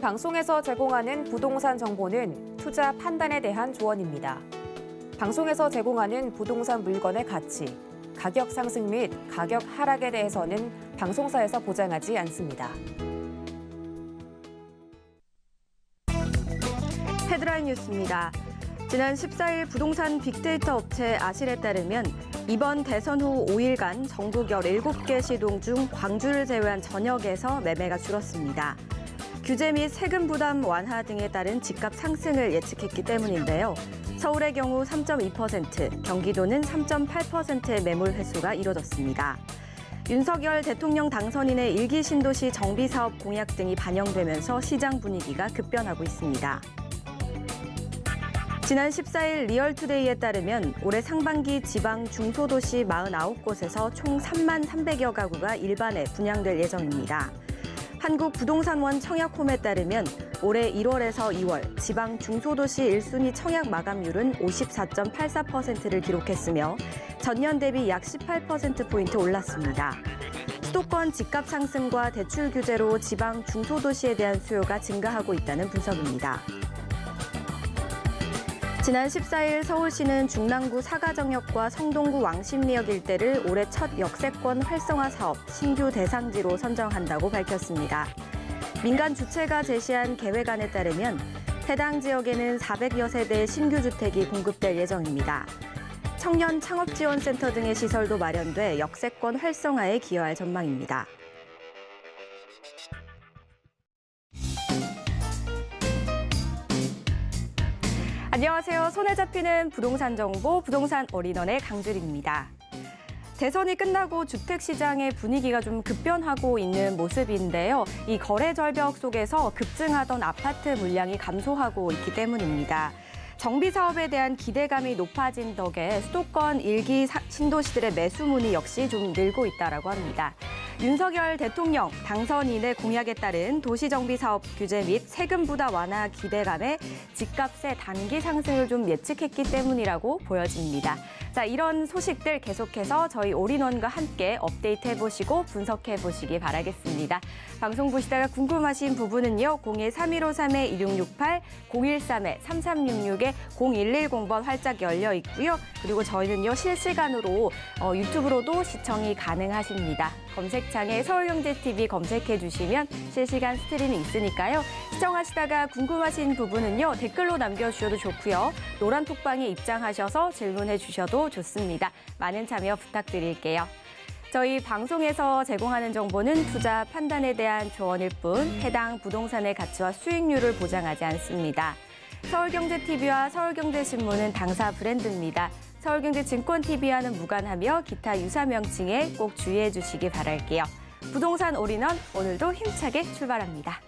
방송에서 제공하는 부동산 정보는 투자 판단에 대한 조언입니다. 방송에서 제공하는 부동산 물건의 가치, 가격 상승 및 가격 하락에 대해서는 방송사에서 보장하지 않습니다. 헤드라인 뉴스입니다. 지난 14일 부동산 빅데이터 업체 아실에 따르면 이번 대선 후 5일간 전국 17개 시동 중 광주를 제외한 전역에서 매매가 줄었습니다. 규제 및 세금 부담 완화 등에 따른 집값 상승을 예측했기 때문인데요. 서울의 경우 3.2%, 경기도는 3.8%의 매물 회수가 이뤄졌습니다. 윤석열 대통령 당선인의 일기 신도시 정비 사업 공약 등이 반영되면서 시장 분위기가 급변하고 있습니다. 지난 14일 리얼투데이에 따르면 올해 상반기 지방 중소도시 49곳에서 총 3만 300여 가구가 일반에 분양될 예정입니다. 한국부동산원 청약홈에 따르면 올해 1월에서 2월 지방 중소도시 1순위 청약 마감률은 54.84%를 기록했으며 전년 대비 약 18%포인트 올랐습니다. 수도권 집값 상승과 대출 규제로 지방 중소도시에 대한 수요가 증가하고 있다는 분석입니다. 지난 14일 서울시는 중랑구 사가정역과 성동구 왕십리역 일대를 올해 첫 역세권 활성화 사업 신규 대상지로 선정한다고 밝혔습니다. 민간 주체가 제시한 계획안에 따르면 해당 지역에는 400여 세대 신규 주택이 공급될 예정입니다. 청년 창업지원센터 등의 시설도 마련돼 역세권 활성화에 기여할 전망입니다. 안녕하세요. 손에 잡히는 부동산 정보 부동산 어린원의 강주리입니다. 대선이 끝나고 주택시장의 분위기가 좀 급변하고 있는 모습인데요. 이 거래 절벽 속에서 급증하던 아파트 물량이 감소하고 있기 때문입니다. 정비 사업에 대한 기대감이 높아진 덕에 수도권 일기 신도시들의 매수문이 역시 좀 늘고 있다고 합니다. 윤석열 대통령 당선인의 공약에 따른 도시정비사업 규제 및 세금 부담 완화 기대감에 집값의 단기 상승을 좀 예측했기 때문이라고 보여집니다. 자, 이런 소식들 계속해서 저희 올인원과 함께 업데이트 해보시고 분석해 보시기 바라겠습니다. 방송 보시다가 궁금하신 부분은요. 0 1 3 1 5 3 2 6 6 8 0 1 3 3 3 6 6 0110번 활짝 열려 있고요. 그리고 저희는요. 실시간으로 어, 유튜브로도 시청이 가능하십니다. 검색창에 서울경제TV 검색해 주시면 실시간 스트리이 있으니까요. 시청하시다가 궁금하신 부분은요. 댓글로 남겨주셔도 좋고요. 노란톡방에 입장하셔서 질문해 주셔도 좋습니다. 많은 참여 부탁드릴게요. 저희 방송에서 제공하는 정보는 투자 판단에 대한 조언일 뿐 해당 부동산의 가치와 수익률을 보장하지 않습니다. 서울경제TV와 서울경제신문은 당사 브랜드입니다. 서울경제증권TV와는 무관하며 기타 유사 명칭에 꼭 주의해 주시기 바랄게요. 부동산 올인원 오늘도 힘차게 출발합니다.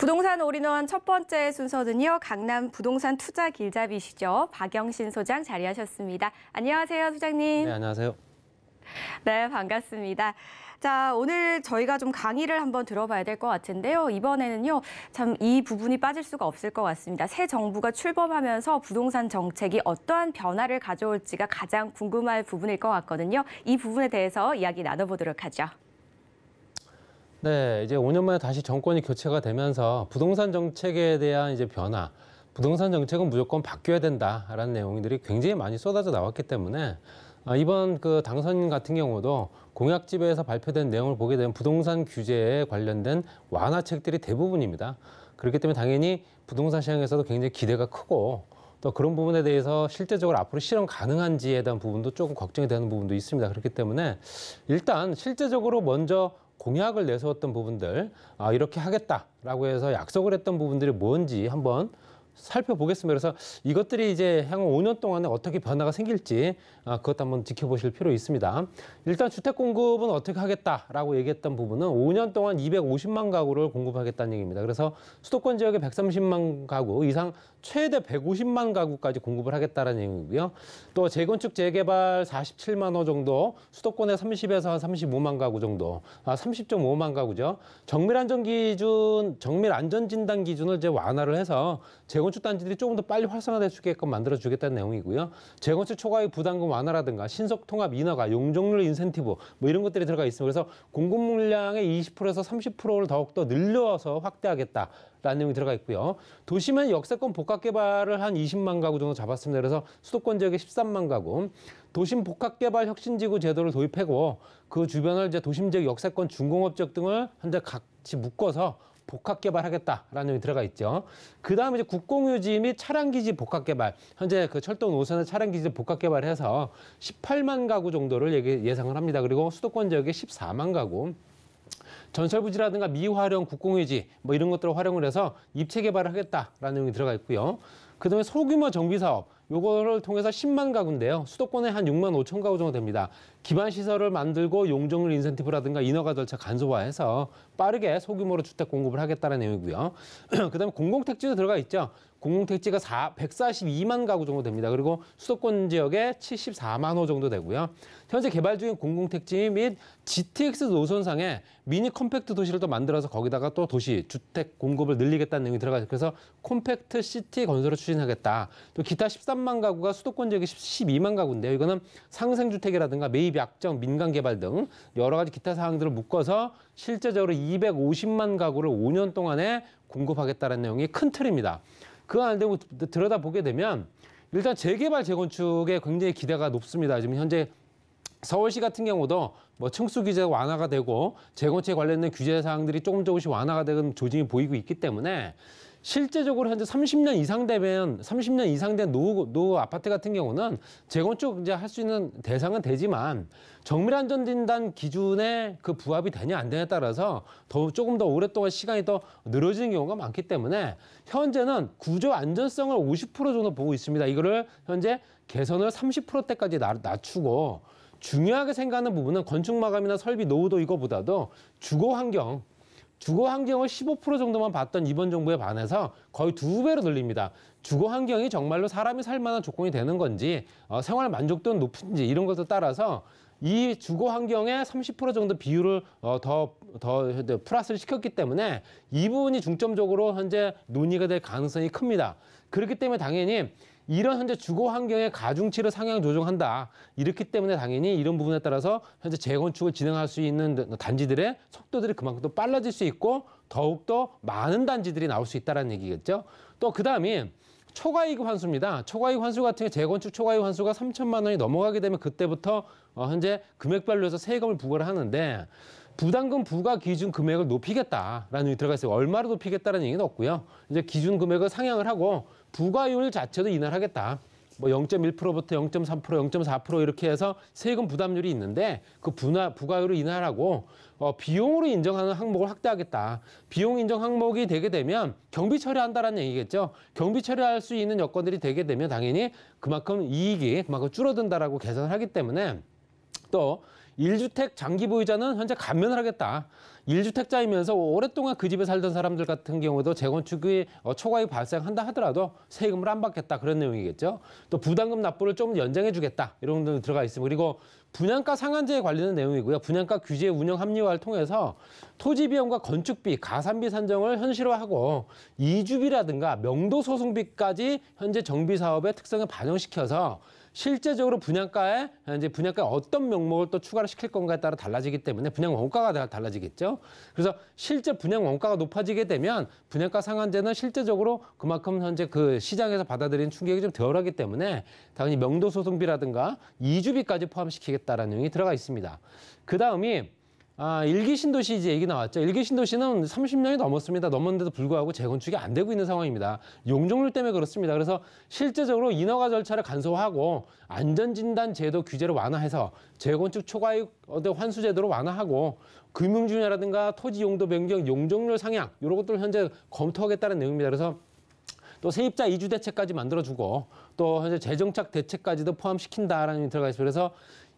부동산 올인원 첫 번째 순서는요. 강남 부동산 투자 길잡이시죠. 박영신 소장 자리하셨습니다. 안녕하세요, 소장님. 네, 안녕하세요. 네, 반갑습니다. 자, 오늘 저희가 좀 강의를 한번 들어봐야 될 것 같은데요. 이번에는요, 참 이 부분이 빠질 수가 없을 것 같습니다. 새 정부가 출범하면서 부동산 정책이 어떠한 변화를 가져올지가 가장 궁금할 부분일 것 같거든요. 이 부분에 대해서 이야기 나눠보도록 하죠. 네, 이제 5년 만에 다시 정권이 교체가 되면서 부동산 정책에 대한 이제 변화, 부동산 정책은 무조건 바뀌어야 된다라는 내용들이 굉장히 많이 쏟아져 나왔기 때문에 아, 이번 그 당선인 같은 경우도 공약집에서 발표된 내용을 보게 되면 부동산 규제에 관련된 완화책들이 대부분입니다. 그렇기 때문에 당연히 부동산 시장에서도 굉장히 기대가 크고 또 그런 부분에 대해서 실제적으로 앞으로 실현 가능한지에 대한 부분도 조금 걱정이 되는 부분도 있습니다. 그렇기 때문에 일단 실제적으로 먼저 공약을 내세웠던 부분들 아, 이렇게 하겠다라고 해서 약속을 했던 부분들이 뭔지 한번 살펴보겠습니다. 그래서 이것들이 이제 향후 5년 동안에 어떻게 변화가 생길지 아, 그것도 한번 지켜보실 필요 있습니다. 일단 주택 공급은 어떻게 하겠다라고 얘기했던 부분은 5년 동안 250만 가구를 공급하겠다는 얘기입니다. 그래서 수도권 지역에 130만 가구 이상 최대 150만 가구까지 공급을 하겠다는 내용이고요또 재건축 재개발 47만 호 정도, 수도권에 30에서 35만 가구 정도, 아 30.5만 가구죠. 정밀 안전 기준, 정밀 안전 진단 기준을 이제 완화를 해서 재건축 단지들이 조금 더 빨리 활성화될 수 있게끔 만들어 주겠다는 내용이고요. 재건축 초과의 부담금 완화라든가 신속 통합 인허가, 용적률 인센티브 뭐 이런 것들이 들어가 있습니다. 그래서 공급 물량의 20%에서 30%를 더욱 더 늘려서 확대하겠다. 라는 내용이 들어가 있고요. 도심은 역세권 복합개발을 한 20만 가구 정도 잡았습니다. 그래서 수도권 지역에 13만 가구. 도심 복합개발 혁신지구 제도를 도입하고 그 주변을 이제 도심 지역 역세권 중공업 지역 등을 현재 같이 묶어서 복합 개발하겠다라는 내용이 들어가 있죠. 그 다음에 이제 국공유지 및 차량기지 복합 개발. 현재 그 철도 노선의 차량기지 복합 개발해서 18만 가구 정도를 예상을 합니다. 그리고 수도권 지역에 14만 가구. 전설부지라든가 미활용 국공유지 뭐 이런 것들을 활용을 해서 입체 개발을 하겠다라는 내용이 들어가 있고요. 그다음에 소규모 정비 사업 요거를 통해서 10만 가구인데요. 수도권에 한 6만 5천 가구 정도 됩니다. 기반 시설을 만들고 용적률 인센티브라든가 인허가 절차 간소화해서 빠르게 소규모로 주택 공급을 하겠다는 내용이고요. 그다음에 공공택지도 들어가 있죠. 공공택지가 4, 142만 가구 정도 됩니다. 그리고 수도권 지역에 74만 호 정도 되고요. 현재 개발 중인 공공택지 및 GTX 노선상에 미니 컴팩트 도시를 또 만들어서 거기다가 또 도시, 주택 공급을 늘리겠다는 내용이 들어가죠. 그래서 콤팩트 시티 건설을 추진하겠다. 또 기타 13만 가구가 수도권 지역에 12만 가구인데요. 이거는 상생주택이라든가 매입 약정, 민간 개발 등 여러 가지 기타 사항들을 묶어서 실제적으로 250만 가구를 5년 동안에 공급하겠다는 내용이 큰 틀입니다. 그안 되고 들여다보게 되면 일단 재개발 재건축에 굉장히 기대가 높습니다. 지금 현재 서울시 같은 경우도 뭐 층수 규제 완화가 되고 재건축에 관련된 규제 사항들이 조금 조금씩 완화가 되는 조짐이 보이고 있기 때문에 실제적으로 현재 30년 이상 되면 30년 이상 된 노후, 노후 아파트 같은 경우는 재건축 이제 할 수 있는 대상은 되지만 정밀 안전 진단 기준에 그 부합이 되냐 안 되냐에 따라서 더 조금 더 오랫동안 시간이 더 늘어지는 경우가 많기 때문에 현재는 구조 안전성을 50% 정도 보고 있습니다. 이거를 현재 개선을 30%대까지 낮추고 중요하게 생각하는 부분은 건축 마감이나 설비 노후도 이거보다도 주거 환경 주거 환경을 15% 정도만 봤던 이번 정부에 반해서 거의 두 배로 늘립니다. 주거 환경이 정말로 사람이 살 만한 조건이 되는 건지 어, 생활 만족도는 높은지 이런 것에 따라서 이 주거 환경의 30% 정도 비율을 더더 어, 더, 더 플러스를 시켰기 때문에 이 부분이 중점적으로 현재 논의가 될 가능성이 큽니다. 그렇기 때문에 당연히 이런 현재 주거 환경의 가중치를 상향 조정한다. 이렇기 때문에 당연히 이런 부분에 따라서 현재 재건축을 진행할 수 있는 단지들의 속도들이 그만큼 또 빨라질 수 있고 더욱더 많은 단지들이 나올 수 있다는 얘기겠죠. 또 그 다음이 초과이익 환수입니다. 초과이익 환수 같은 게 재건축 초과이익 환수가 3천만 원이 넘어가게 되면 그때부터 어, 현재 금액별로 해서 세금을 부과를 하는데 부담금 부과 기준 금액을 높이겠다라는 얘기 들어가 있어요. 얼마로 높이겠다는 얘기는 없고요. 이제 기준 금액을 상향을 하고 부과율 자체도 인하하겠다. 뭐 0.1%부터 0.3%, 0.4% 이렇게 해서 세금 부담률이 있는데 그 분화 부과율을 인하하고 어, 비용으로 인정하는 항목을 확대하겠다. 비용 인정 항목이 되게 되면 경비 처리한다라는 얘기겠죠. 경비 처리할 수 있는 여건들이 되게 되면 당연히 그만큼 이익이 그만큼 줄어든다라고 계산을 하기 때문에 또 일주택 장기 보유자는 현재 감면을 하겠다. 일주택자이면서 오랫동안 그 집에 살던 사람들 같은 경우도 재건축이 어, 초과이 발생한다 하더라도 세금을 안 받겠다 그런 내용이겠죠. 또 부담금 납부를 좀 연장해 주겠다 이런 것도 들어가 있습니다. 그리고 분양가 상한제에 관련된 내용이고요. 분양가 규제 운영 합리화를 통해서 토지 비용과 건축비, 가산비 산정을 현실화하고 이주비라든가 명도 소송비까지 현재 정비 사업의 특성에 반영시켜서 실제적으로 분양가에 이제 분양가에 어떤 명목을 또 추가를 시킬 건가에 따라 달라지기 때문에 분양 원가가 달라지겠죠. 그래서 실제 분양 원가가 높아지게 되면 분양가 상한제는 실제적으로 그만큼 현재 그 시장에서 받아들인 충격이 좀 덜하기 때문에 당연히 명도 소송비라든가 이주비까지 포함시키겠다라는 내용이 들어가 있습니다. 그 다음이 아, 일기 신도시 이제 얘기 나왔죠. 일기 신도시는 30년이 넘었습니다. 넘었는데도 불구하고 재건축이 안 되고 있는 상황입니다. 용적률 때문에 그렇습니다. 그래서 실제적으로 인허가 절차를 간소화하고 안전진단 제도 규제를 완화해서 재건축 초과익 환수 제도를 완화하고 금융중이라든가 토지 용도 변경, 용적률 상향 이런 것들 을 현재 검토하겠다는 내용입니다. 그래서 또 세입자 이주 대책까지 만들어주고 또 현재 재정착 대책까지도 포함시킨다라는 들어가 있어요. 그래서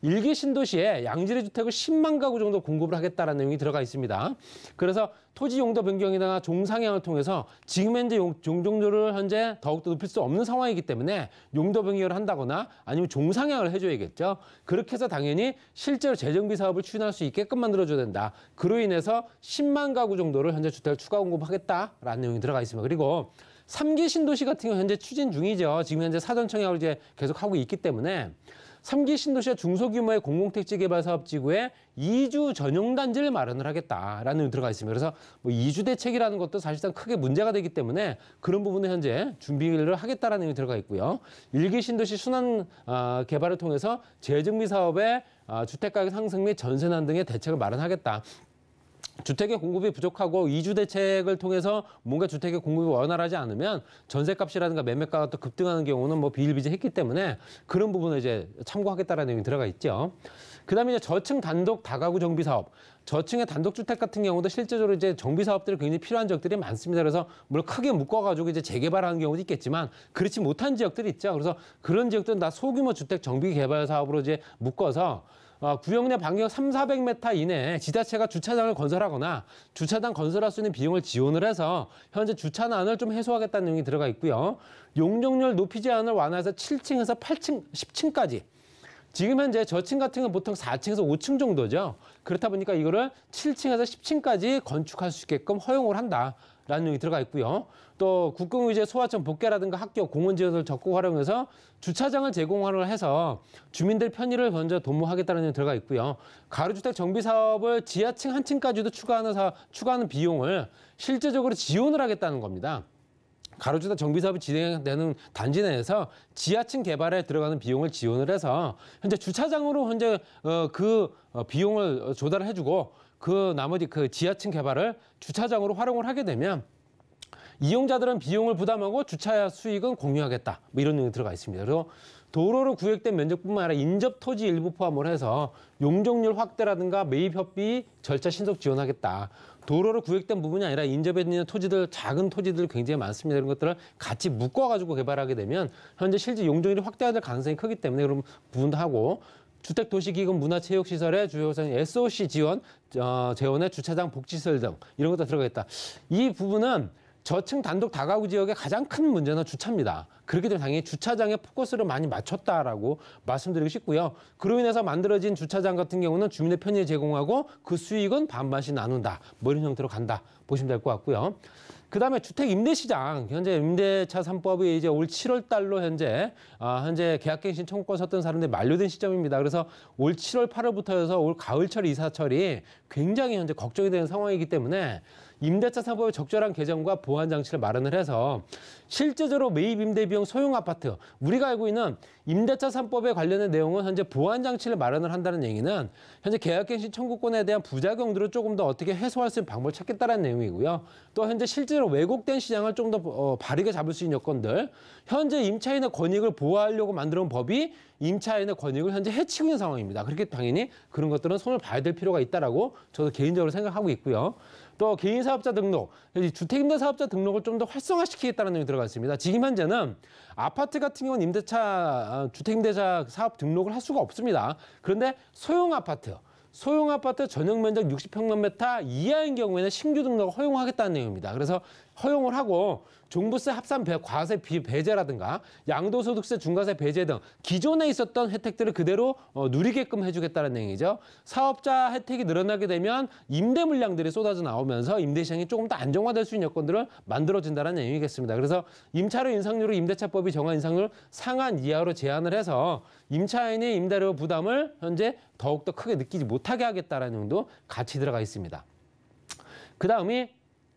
일기 신도시에 양질의 주택을 10만 가구 정도 공급을 하겠다는 내용이 들어가 있습니다. 그래서 토지 용도 변경이나 종상향을 통해서 지금 현재 용, 종종률을 현재 더욱더 높일 수 없는 상황이기 때문에 용도 변경을 한다거나 아니면 종상향을 해줘야겠죠. 그렇게 해서 당연히 실제로 재정비 사업을 추진할 수 있게끔 만들어줘야 된다. 그로 인해서 10만 가구 정도를 현재 주택을 추가 공급하겠다라는 내용이 들어가 있습니다. 그리고 3기 신도시 같은 경우 현재 추진 중이죠. 지금 현재 사전 청약을 이제 계속 하고 있기 때문에 삼기 신도시와 중소규모의 공공택지 개발 사업 지구에 이주 전용 단지를 마련을 하겠다라는 들어가 있습니다. 그래서 뭐 이주 대책이라는 것도 사실상 크게 문제가 되기 때문에 그런 부분에 현재 준비를 하겠다라는 의미 들어가 있고요. 일기 신도시 순환 어, 개발을 통해서 재정비 사업에 어, 아, 주택 가격 상승 및 전세 난 등의 대책을 마련하겠다. 주택의 공급이 부족하고 이주 대책을 통해서 뭔가 주택의 공급이 원활하지 않으면 전세값이라든가 매매가가 또 급등하는 경우는 뭐 비일비재했기 때문에 그런 부분을 이제 참고하겠다라는 내용이 들어가 있죠. 그다음에 이제 저층 단독 다가구 정비 사업. 저층의 단독주택 같은 경우도 실제적으로 이제 정비 사업들이 굉장히 필요한 지역들이 많습니다. 그래서 물론 크게 묶어가지고 이제 재개발하는 경우도 있겠지만 그렇지 못한 지역들이 있죠. 그래서 그런 지역들은 다 소규모 주택 정비 개발 사업으로 이제 묶어서 아, 구역 내 반경 3, 400m 이내에 지자체가 주차장을 건설하거나 주차장 건설할 수 있는 비용을 지원을 해서 현재 주차난을 좀 해소하겠다는 내용이 들어가 있고요. 용적률 높이 제한을 완화해서 7층에서 8층, 10층까지 지금 현재 저층 같은 건 보통 4층에서 5층 정도죠. 그렇다 보니까 이거를 7층에서 10층까지 건축할 수 있게끔 허용을 한다. 내용이 들어가 있고요. 또 국공의제 소화청 복개라든가 학교 공원 지역을 적극 활용해서 주차장을 제공하를 해서 주민들 편의를 먼저 도모하겠다는 내용이 들어가 있고요. 가로주택 정비 사업을 지하층 한 층까지도 추가하는 사 추가하는 비용을 실제적으로 지원을 하겠다는 겁니다. 가로주택 정비사업이 진행되는 단지 내에서 지하층 개발에 들어가는 비용을 지원을 해서 현재 주차장으로 현재 어, 그 어, 비용을 조달 해주고 그 나머지 그 지하층 개발을 주차장으로 활용을 하게 되면 이용자들은 비용을 부담하고 주차 수익은 공유하겠다. 뭐 이런 내용이 들어가 있습니다. 그리고 도로로 구획된 면적뿐만 아니라 인접 토지 일부 포함을 해서 용적률 확대라든가 매입 협비 절차 신속 지원하겠다. 도로로 구획된 부분이 아니라 인접에 있는 토지들 작은 토지들 굉장히 많습니다. 이런 것들을 같이 묶어 가지고 개발하게 되면 현재 실제 용적률이 확대될 가능성이 크기 때문에 그런 부분도 하고 주택 도시기금 문화체육시설의 주요사인 SOC 지원, 어, 재원의 주차장 복지설 등 이런 것도 들어가 있다. 이 부분은 저층 단독 다가구 지역의 가장 큰 문제는 주차입니다. 그렇기 때문에 당연히 주차장에 포커스를 많이 맞췄다라고 말씀드리고 싶고요. 그로 인해서 만들어진 주차장 같은 경우는 주민의 편의를 제공하고 그 수익은 반반씩 나눈다. 뭐 이런 형태로 간다. 보시면 될 것 같고요. 그다음에 주택 임대 시장 현재 임대차 삼법이 이제 올 7월 달로 현재 아, 현재 계약갱신 청구권 썼던 사람들이 만료된 시점입니다. 그래서 올 7월 8월부터 해서 올 가을철 이사철이 굉장히 현재 걱정이 되는 상황이기 때문에 임대차 사법의 적절한 개정과 보완 장치를 마련을 해서 실제적으로 매입 임대 비용 소형 아파트 우리가 알고 있는 임대차 3법에 관련된 내용은 현재 보완 장치를 마련을 한다는 얘기는 현재 계약갱신 청구권에 대한 부작용들을 조금 더 어떻게 해소할 수 있는 방법을 찾겠다는 내용이고요. 또 현재 실제로 왜곡된 시장을 좀 더 어, 바르게 잡을 수 있는 여건들 현재 임차인의 권익을 보호하려고 만드는 법이 임차인의 권익을 현재 해치고 있는 상황입니다. 그렇게 당연히 그런 것들은 손을 봐야 될 필요가 있다라고 저도 개인적으로 생각하고 있고요. 또 개인 사업자 등록, 주택임대 사업자 등록을 좀 더 활성화시키겠다는 내용이 들어가 있습니다. 지금 현재는 아파트 같은 경우는 임대차 아, 주택임대차 사업 등록을 할 수가 없습니다. 그런데 소형 아파트 소형 아파트 전용 면적 6 0평방미타 이하인 경우에는 신규 등록을 허용하겠다는 내용입니다. 그래서 허용을 하고 종부세 합산 배, 과세 비, 배제라든가 양도소득세 중과세 배제 등 기존에 있었던 혜택들을 그대로 어, 누리게끔 해주겠다는 내용이죠 사업자 혜택이 늘어나게 되면 임대 물량들이 쏟아져 나오면서 임대시장이 조금 더 안정화될 수 있는 여건들을 만들어진다는내용이겠습니다 그래서 임차료 인상률을 임대차법이 정한 인상률 상한 이하로 제한을 해서 임차인의 임대료 부담을 현재 더욱더 크게 느끼지 못하게 하겠다는 용도 같이 들어가 있습니다. 그 다음이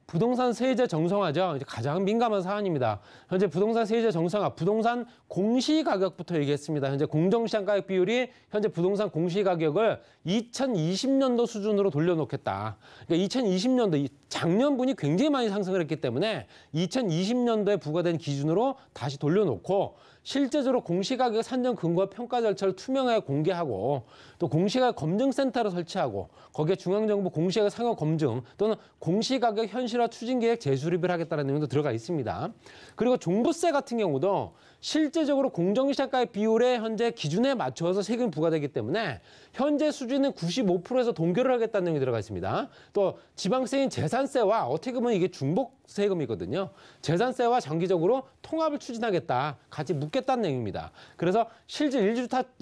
부동산 세제 정상화죠. 이제 가장 민감한 사안입니다. 현재 부동산 세제 정상화, 부동산 공시가격부터 얘기했습니다. 현재 공정시장 가격 비율이 현재 부동산 공시가격을 2020년도 수준으로 돌려놓겠다. 그러니까 2020년도, 작년분이 굉장히 많이 상승을 했기 때문에 2020년도에 부과된 기준으로 다시 돌려놓고 실제적으로 공시가격 산정 근거와 평가 절차를 투명하게 공개하고 또 공시가격 검증센터를 설치하고 거기에 중앙정부 공시가격 상여 검증 또는 공시가격 현실화 추진 계획 재수립을 하겠다는 내용도 들어가 있습니다. 그리고 종부세 같은 경우도 실제적으로 공정시장가의 비율에 현재 기준에 맞춰서 세금 부과되기 때문에 현재 수준은 95%에서 동결을 하겠다는 내용이 들어가 있습니다. 또 지방세인 재산세와 어떻게 보면 이게 중복 세금이거든요. 재산세와 장기적으로 통합을 추진하겠다. 같이 묶겠다는 내용입니다. 그래서 실질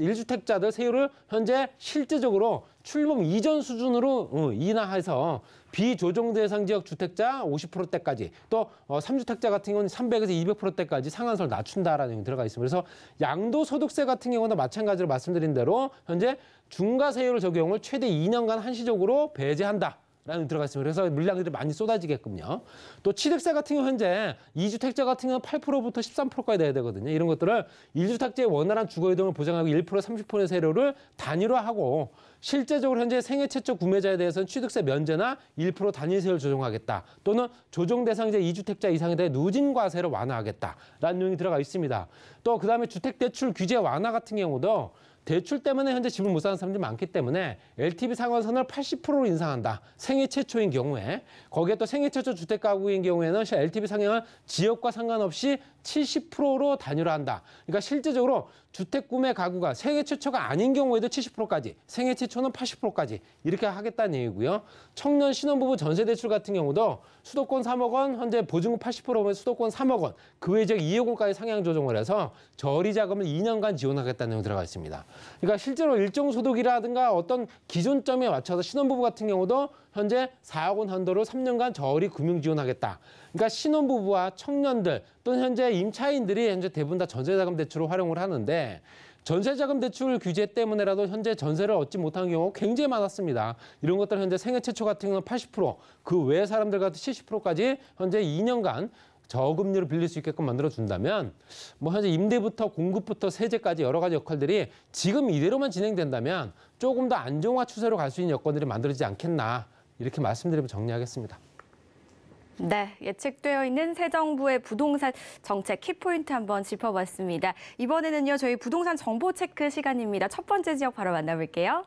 일주택, 자들 세율을 현재 실제적으로 출범 이전 수준으로 어, 인하해서 비조정 대상 지역 주택자 50%대까지 또 어, 3주택자 같은 경우는 300에서 200%대까지 상한선을 낮춘다라는 게 들어가 있습니다. 그래서 양도소득세 같은 경우는 마찬가지로 말씀드린 대로 현재 중과세율 적용을 최대 2년간 한시적으로 배제한다. 라는 들어갔습니다. 그래서 물량들이 많이 쏟아지게끔요. 또 취득세 같은 경우 현재 이주택자 같은 경우는 8%부터 13%까지 내야 되거든요. 이런 것들을 일주택자의 원활한 주거 이동을 보장하고 1% 30%의 세료를 단위로하고 실제적으로 현재 생애 최초 구매자에 대해서는 취득세 면제나 1%단위 세율 조정하겠다. 또는 조정 대상자 이주택자 이상에 대해 누진 과세를 완화하겠다라는 내용이 들어가 있습니다. 또 그다음에 주택 대출 규제 완화 같은 경우도 대출 때문에 현재 집을 못 사는 사람들이 많기 때문에 LTV 상한선을 80%로 인상한다. 생애 최초인 경우에 거기에 또 생애 최초 주택 가구인 경우에는 LTV 상향을 지역과 상관없이 70%로 단일화한다. 그러니까 실제적으로 주택 구매 가구가 생애 최초가 아닌 경우에도 70%까지, 생애 최초는 80%까지 이렇게 하겠다는 얘기고요. 청년 신혼부부 전세 대출 같은 경우도 수도권 3억 원, 현재 보증금 80%면 수도권 3억 원, 그 외에 지역 2억 원까지 상향 조정을 해서 저리 자금을 2년간 지원하겠다는 내용이 들어가 있습니다. 그러니까 실제로 일정 소득이라든가 어떤 기준점에 맞춰서 신혼부부 같은 경우도 현재 4억 원 한도로 3년간 저울이 금융 지원하겠다. 그러니까 신혼부부와 청년들 또는 현재 임차인들이 현재 대부분 다 전세자금 대출을 활용을 하는데 전세자금 대출 규제 때문에라도 현재 전세를 얻지 못한 경우 굉장히 많았습니다. 이런 것들 은 현재 생애 최초 같은 경우는 80%그 외 사람들 같은 70%까지 현재 2년간 저금리로 빌릴 수 있게끔 만들어준다면 뭐 현재 임대부터 공급부터 세제까지 여러 가지 역할들이 지금 이대로만 진행된다면 조금 더 안정화 추세로 갈 수 있는 여건들이 만들어지지 않겠나 이렇게 말씀드리면 정리하겠습니다. 네, 예측되어 있는 새 정부의 부동산 정책 키포인트 한번 짚어봤습니다. 이번에는요, 저희 부동산 정보 체크 시간입니다. 첫 번째 지역 바로 만나볼게요.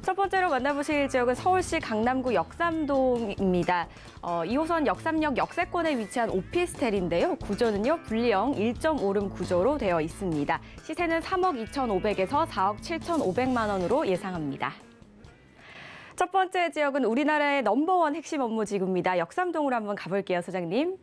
첫 번째로 만나보실 지역은 서울시 강남구 역삼동입니다. 어, 2호선 역삼역 역세권에 위치한 오피스텔인데요. 구조는요, 분리형 1.5름 구조로 되어 있습니다. 시세는 3억 2,500에서 4억 7,500만 원으로 예상합니다. 첫 번째 지역은 우리나라의 넘버원 핵심 업무지구입니다. 역삼동으로 한번 가볼게요, 소장님.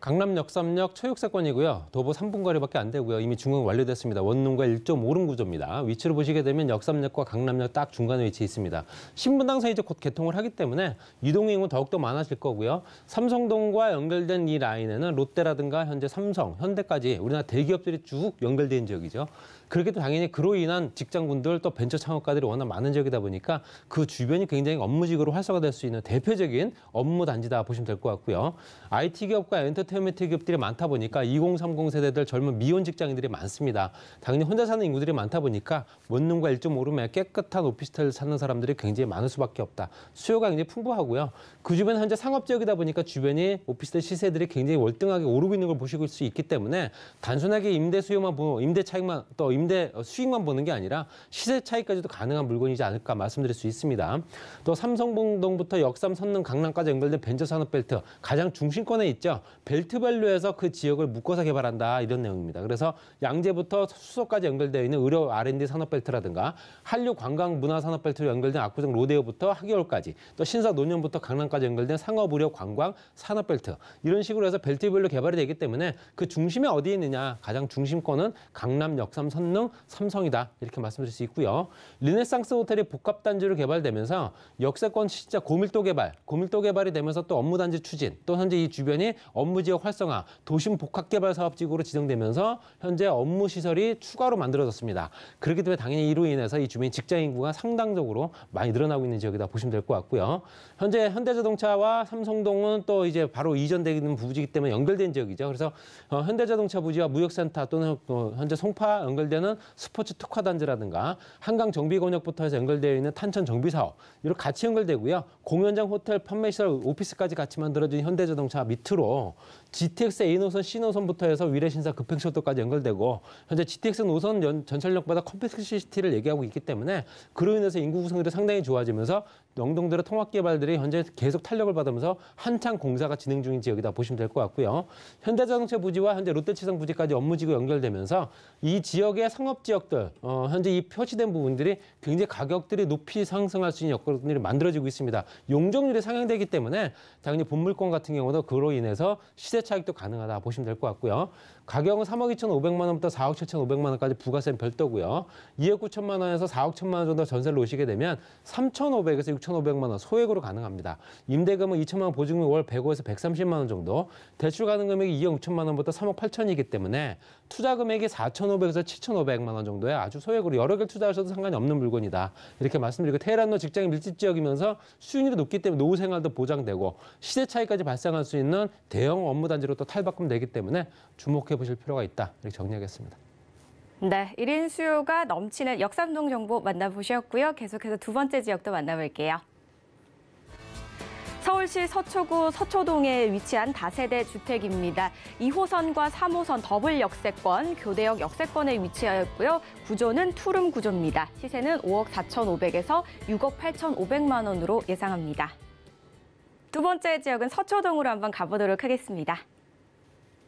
강남 역삼역 초육세권이고요. 도보 3분 거리밖에 안 되고요. 이미 중공 완료됐습니다. 원룸과 1.5룸 구조입니다. 위치를 보시게 되면 역삼역과 강남역 딱중간 위치해 있습니다. 신분당선 이제 곧 개통을 하기 때문에 유동인구 더욱더 많아질 거고요. 삼성동과 연결된 이 라인에는 롯데라든가 현재 삼성, 현대까지 우리나라 대기업들이 쭉 연결된 지역이죠. 그렇게 또 당연히 그로 인한 직장군들 또 벤처 창업가들이 워낙 많은 지역이다 보니까 그 주변이 굉장히 업무직으로 활성화될 수 있는 대표적인 업무 단지다 보시면 될 것 같고요. IT 기업과 엔터테인먼트 기업들이 많다 보니까 2030 세대들 젊은 미혼 직장인들이 많습니다. 당연히 혼자 사는 인구들이 많다 보니까 원룸과 1.5룸에 깨끗한 오피스텔 을 사는 사람들이 굉장히 많을 수밖에 없다. 수요가 굉장히 풍부하고요. 그 주변 현재 상업 지역이다 보니까 주변이 오피스텔 시세들이 굉장히 월등하게 오르고 있는 걸 보실 수 있기 때문에 단순하게 임대 수요만 보고 임대 차익만 또 임대 임대 수익만 보는 게 아니라 시세 차이까지도 가능한 물건이지 않을까 말씀드릴 수 있습니다. 또 삼성봉동부터 역삼, 선릉, 강남까지 연결된 벤처 산업벨트 가장 중심권에 있죠. 벨트밸류에서 그 지역을 묶어서 개발한다 이런 내용입니다. 그래서 양재부터 수소까지 연결되어 있는 의료 R&D 산업벨트라든가 한류 관광 문화 산업벨트로 연결된 압구정 로데오부터 하계월까지 또 신사 논현부터 강남까지 연결된 상업 의료 관광 산업벨트 이런 식으로 해서 벨트별로 개발이 되기 때문에 그중심에 어디에 있느냐 가장 중심권은 강남 역삼 선릉 성능 삼성이다 이렇게 말씀드릴 수 있고요. 르네상스 호텔이 복합 단지로 개발되면서 역세권 진짜 고밀도 개발, 고밀도 개발이 되면서 또 업무 단지 추진, 또 현재 이 주변이 업무 지역 활성화, 도심 복합 개발 사업지구로 지정되면서 현재 업무 시설이 추가로 만들어졌습니다. 그렇기 때문에 당연히 이로 인해서 이 주민 직장인 구가 상당적으로 많이 늘어나고 있는 지역이다 보시면 될 것 같고요. 현재 현대자동차와 삼성동은 또 이제 바로 이전되는 부지이기 때문에 연결된 지역이죠. 그래서 어, 현대자동차 부지와 무역센터 또는 어, 현재 송파 연결된 연결되는 스포츠 특화단지라든가 한강 정비권역부터 해서 연결되어 있는 탄천 정비사업 이렇게 같이 연결되고요. 공연장, 호텔, 판매시설, 오피스까지 같이 만들어진 현대자동차 밑으로 GTX A 노선, C 노선부터 해서 위례신사 급행철도까지 연결되고 현재 GTX 노선 연, 전철역마다 컴팩트시티를 얘기하고 있기 때문에 그로 인해서 인구 구성률이 상당히 좋아지면서 영동대로 통합 개발들이 현재 계속 탄력을 받으면서 한창 공사가 진행 중인 지역이다 보시면 될 것 같고요. 현대자동차 부지와 현재 롯데치상 부지까지 업무지구 연결되면서 이 지역의 상업 지역들 어, 현재 이 표시된 부분들이 굉장히 가격들이 높이 상승할 수 있는 여건들이 만들어지고 있습니다. 용적률이 상향되기 때문에 당연히 본물권 같은 경우도 그로 인해서 시세 차익도 가능하다 보시면 될 것 같고요. 가격은 3억 2,500만 원부터 4억 7,500만 원까지 부가세는 별도고요. 2억 9천만 원에서 4억 1천만 원 정도 전세를 놓으시게 되면 3,500에서 6,500만 원 소액으로 가능합니다. 임대금은 2천만 원 보증금 월 105에서 130만 원 정도, 대출 가능 금액이 2억 6천만 원부터 3억 8천이기 때문에 투자 금액이 4,500에서 7,500만 원 정도에 아주 소액으로 여러 개 투자하셔도 상관이 없는 물건이다. 이렇게 말씀드리고 테헤란도 직장이 밀집 지역이면서 수익률이 높기 때문에 노후 생활도 보장되고 시세 차이까지 발생할 수 있는 대형 업무 단지로 또 탈바꿈 되기 때문에 주목해 주목해 보실 필요가 있다. 이렇게 정리하겠습니다. 네, 1인 수요가 넘치는 역삼동 정보 만나보셨고요. 계속해서 두 번째 지역도 만나볼게요. 서울시 서초구 서초동에 위치한 다세대 주택입니다. 2호선과 3호선 더블 역세권, 교대역 역세권에 위치하였고요. 구조는 투룸 구조입니다. 시세는 5억 4,500에서 6억 8,500만 원으로 예상합니다. 두 번째 지역은 서초동으로 한번 가보도록 하겠습니다.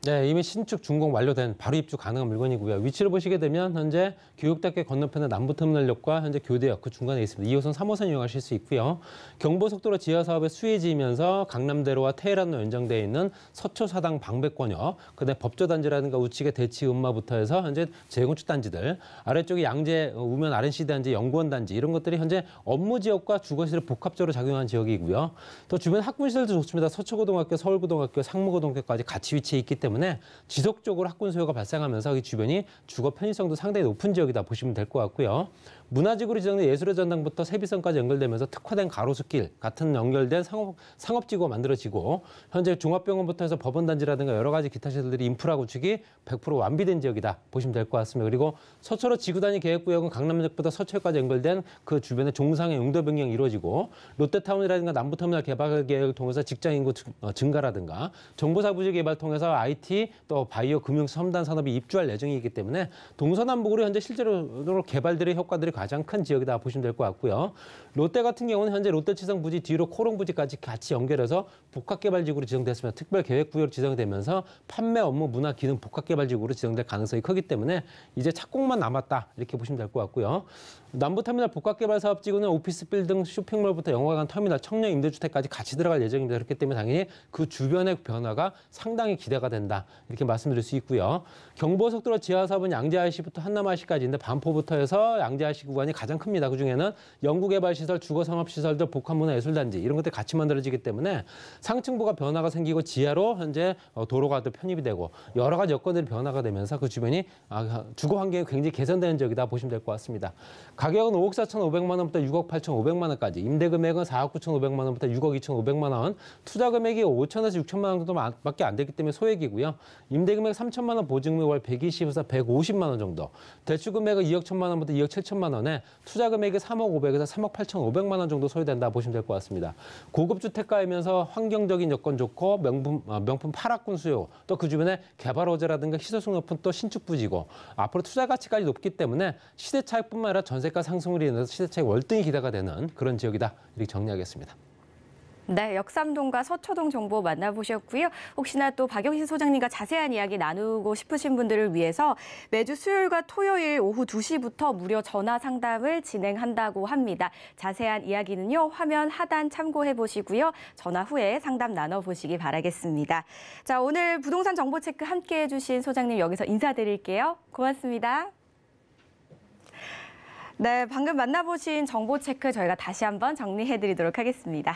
네, 이미 신축 준공 완료된 바로 입주 가능한 물건이고요. 위치를 보시게 되면 현재 교육대학교 건너편의 남부터미널역과 현재 교대역 그 중간에 있습니다. 2호선, 3호선 이용하실 수 있고요. 경보속도로 지하 사업에 수혜지이면서 강남대로와 테헤란로 연장되어 있는 서초사당 방배권역, 그다음 법조단지라든가 우측의 대치 음마부터 해서 현재 재건축 단지들, 아래쪽에 양재 어, 우면 RNC 단지, 연구원 단지 이런 것들이 현재 업무 지역과 주거시를 복합적으로 작용한 지역이고요. 또 주변 학군시설도 좋습니다. 서초고등학교, 서울고등학교, 상무고등학교까지 같이 위치해 있기 때문에. 때문에 지속적으로 학군 소요가 발생하면서 이 주변이 주거 편의성도 상당히 높은 지역이다 보시면 될 것 같고요. 문화지구로 지정된 예술의 전당부터 세비선까지 연결되면서 특화된 가로수길 같은 연결된 상업, 상업지구가 만들어지고 현재 종합병원부터 해서 법원단지라든가 여러 가지 기타 시설들이 인프라 구축이 100% 완비된 지역이다 보시면 될 것 같습니다. 그리고 서초로 지구단위 계획구역은 강남역보다 서초역까지 연결된 그주변의 종상의 용도 변경이 이루어지고 롯데타운이라든가 남부터미널 개발 계획을 통해서 직장 인구 어, 증가라든가 정보사부지 개발 통해서 IT 또 바이오 금융 첨단 산업이 입주할 예정이기 때문에 동서남북으로 현재 실제로 개발들의 효과들이 가장 큰 지역이다 보시면 될 것 같고요. 롯데 같은 경우는 현재 롯데치상 부지 뒤로 코롱 부지까지 같이 연결해서 복합개발지구로 지정됐으며 특별계획구역으로 지정되면서 판매 업무 문화 기능 복합개발지구로 지정될 가능성이 크기 때문에 이제 착공만 남았다 이렇게 보시면 될 것 같고요. 남부터미널 복합개발사업지구는 오피스빌 딩 쇼핑몰부터 영화관 터미널 청년 임대주택까지 같이 들어갈 예정입니다. 그렇기 때문에 당연히 그 주변의 변화가 상당히 기대가 된다 이렇게 말씀드릴 수 있고요. 경보속도로 지하사업은 양재아시부터한남아시까지인데 반포부터 해서 양재아시 구간이 가장 큽니다. 그중에는 연구개발시설, 주거상업시설들, 복합문화예술단지 이런 것들 이 같이 만들어지기 때문에 상층부가 변화가 생기고 지하로 현재 어, 도로가 또 편입이 되고 여러 가지 여건들이 변화가 되면서 그 주변이 아, 주거 환경이 굉장히 개선되는 지역이다 보시면 될 것 같습니다. 가격은 5억 4천5백만 원부터 6억 8,500만 원까지, 임대 금액은 4억 9,500만 원부터 6억 2,500만 원, 투자 금액이 5천에서 6천만 원 정도밖에 안 되기 때문에 소액이고요. 임대 금액 3천만 원, 보증금이 월 120에서 150만 원 정도, 대출 금액은 2억 1천만 원부터 2억 7천만 원. 원에 투자 금액이 3억 500에서 3억 8,500만 원 정도 소요된다 보시면 될 것 같습니다. 고급 주택가이면서 환경적인 여건 좋고 명품 어, 명품 파락군 수요 또 그 주변에 개발 어제라든가시소성 높은 또 신축 부지고 앞으로 투자 가치까지 높기 때문에 시세 차익뿐만 아니라 전세가 상승으로 인해서 시세 차익 월등히 기대가 되는 그런 지역이다 이렇게 정리하겠습니다. 네, 역삼동과 서초동 정보 만나보셨고요. 혹시나 또 박영신 소장님과 자세한 이야기 나누고 싶으신 분들을 위해서 매주 수요일과 토요일 오후 2시부터 무료 전화 상담을 진행한다고 합니다. 자세한 이야기는요, 화면 하단 참고해 보시고요. 전화 후에 상담 나눠보시기 바라겠습니다. 자, 오늘 부동산 정보 체크 함께 해주신 소장님 여기서 인사드릴게요. 고맙습니다. 네, 방금 만나보신 정보 체크 저희가 다시 한번 정리해 드리도록 하겠습니다.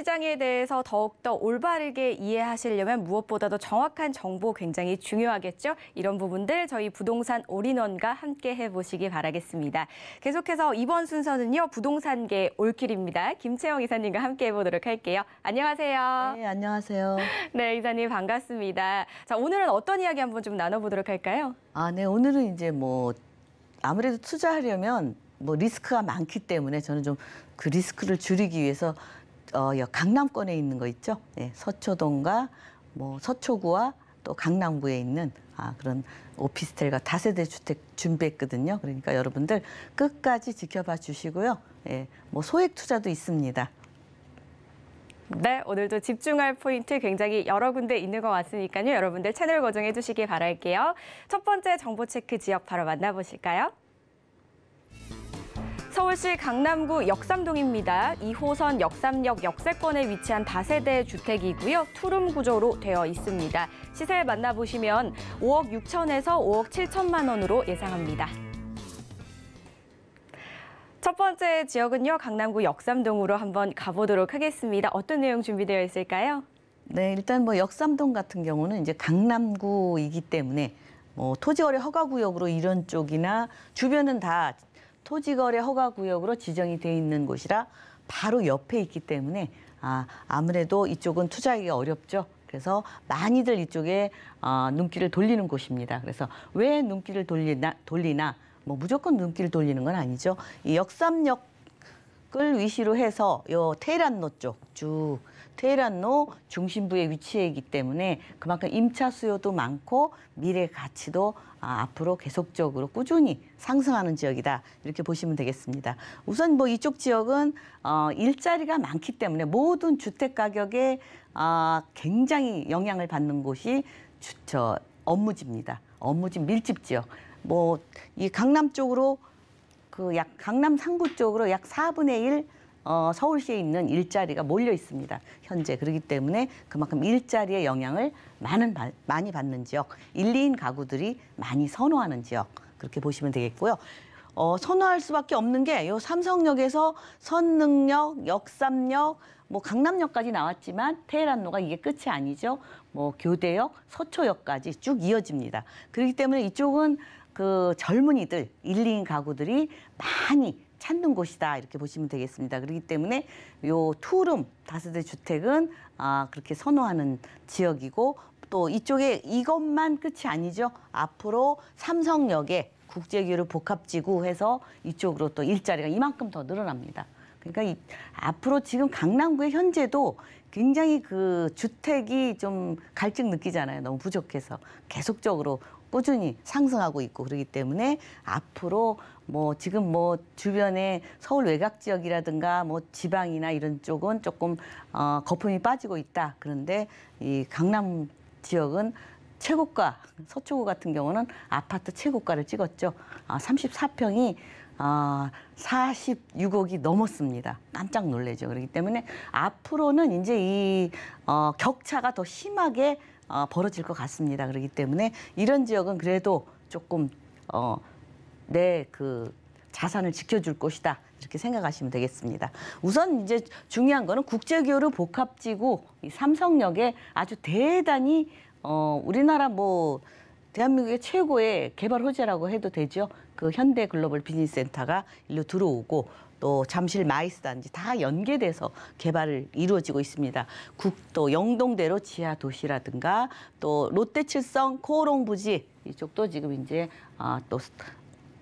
시장에 대해서 더욱더 올바르게 이해하시려면 무엇보다도 정확한 정보 굉장히 중요하겠죠. 이런 부분들 저희 부동산 올인원과 함께 해보시기 바라겠습니다. 계속해서 이번 순서는요. 부동산계 올킬입니다. 김채영 이사님과 함께 해보도록 할게요. 안녕하세요. 네, 안녕하세요. 네, 이사님 반갑습니다. 자, 오늘은 어떤 이야기 한번 좀 나눠보도록 할까요? 아, 네, 오늘은 이제 뭐 아무래도 투자하려면 뭐 리스크가 많기 때문에 저는 좀 그 리스크를 줄이기 위해서 어, 강남권에 있는 거 있죠. 예, 서초동과 뭐 서초구와 또 강남구에 있는 아, 그런 오피스텔과 다세대 주택 준비했거든요. 그러니까 여러분들 끝까지 지켜봐 주시고요. 예, 뭐 소액 투자도 있습니다. 네, 오늘도 집중할 포인트 굉장히 여러 군데 있는 것 같으니까요. 여러분들 채널 고정해 주시기 바랄게요. 첫 번째 정보 체크 지역 바로 만나보실까요? 서울시 강남구 역삼동입니다. 2호선 역삼역 역세권에 위치한 다세대 주택이고요. 투룸 구조로 되어 있습니다. 시세 만나보시면 5억 6천에서 5억 7천만 원으로 예상합니다. 첫 번째 지역은요. 강남구 역삼동으로 한번 가보도록 하겠습니다. 어떤 내용 준비되어 있을까요? 네, 일단 뭐 역삼동 같은 경우는 이제 강남구이기 때문에 뭐 토지거래 허가구역으로 이런 쪽이나 주변은 다 토지거래 허가구역으로 지정이 돼 있는 곳이라 바로 옆에 있기 때문에 아, 아무래도 이쪽은 투자하기가 어렵죠. 그래서 많이들 이쪽에 어, 눈길을 돌리는 곳입니다. 그래서 왜 눈길을 돌리나, 돌리나 뭐 무조건 눈길을 돌리는 건 아니죠. 이 역삼역 을 위시로 해서 요 테헤란로 쪽쭉 테헤란로 중심부에 위치해 있기 때문에 그만큼 임차 수요도 많고 미래 가치도 아, 앞으로 계속적으로 꾸준히 상승하는 지역이다 이렇게 보시면 되겠습니다. 우선 뭐 이쪽 지역은 어, 일자리가 많기 때문에 모든 주택 가격에 아, 굉장히 영향을 받는 곳이 주처 업무지입니다. 업무지 밀집 지역. 뭐 이 강남 쪽으로 그 약 강남 상부 쪽으로 약 4분의 1 어, 서울시에 있는 일자리가 몰려 있습니다. 현재 그러기 때문에 그만큼 일자리의 영향을 많은, 바, 많이 받는 지역, 일, 이인 가구들이 많이 선호하는 지역 그렇게 보시면 되겠고요. 어, 선호할 수밖에 없는 게요 삼성역에서 선릉역, 역삼역, 뭐 강남역까지 나왔지만 테헤란로가 이게 끝이 아니죠. 뭐 교대역, 서초역까지 쭉 이어집니다. 그렇기 때문에 이쪽은 그 젊은이들, 일, 이인 가구들이 많이 찾는 곳이다 이렇게 보시면 되겠습니다. 그렇기 때문에 요 투룸 다세대 주택은 아, 그렇게 선호하는 지역이고 또 이쪽에 이것만 끝이 아니죠. 앞으로 삼성역에 국제교류 복합지구 해서 이쪽으로 또 일자리가 이만큼 더 늘어납니다. 그러니까 이, 앞으로 지금 강남구의 현재도 굉장히 그 주택이 좀 갈증 느끼잖아요. 너무 부족해서 계속적으로 꾸준히 상승하고 있고 그러기 때문에 앞으로 뭐 지금 뭐 주변에 서울 외곽 지역이라든가 뭐 지방이나 이런 쪽은 조금 어 거품이 빠지고 있다. 그런데 이 강남 지역은 최고가 서초구 같은 경우는 아파트 최고가를 찍었죠. 아, 34평이 아, 46억이 넘었습니다. 깜짝 놀래죠. 그렇기 때문에 앞으로는 이제 이 어, 격차가 더 심하게 어, 벌어질 것 같습니다. 그렇기 때문에 이런 지역은 그래도 조금 어, 내 그 자산을 지켜줄 것이다. 이렇게 생각하시면 되겠습니다. 우선 이제 중요한 거는 국제교류 복합지구 삼성역에 아주 대단히 어, 우리나라 뭐 대한민국의 최고의 개발 호재라고 해도 되죠. 그 현대 글로벌 비즈니스 센터가 일로 들어오고 또 잠실 마이스 단지 다 연계돼서 개발을 이루어지고 있습니다. 국도 영동대로 지하 도시라든가 또 롯데칠성 코오롱 부지 이쪽도 지금 이제 아, 또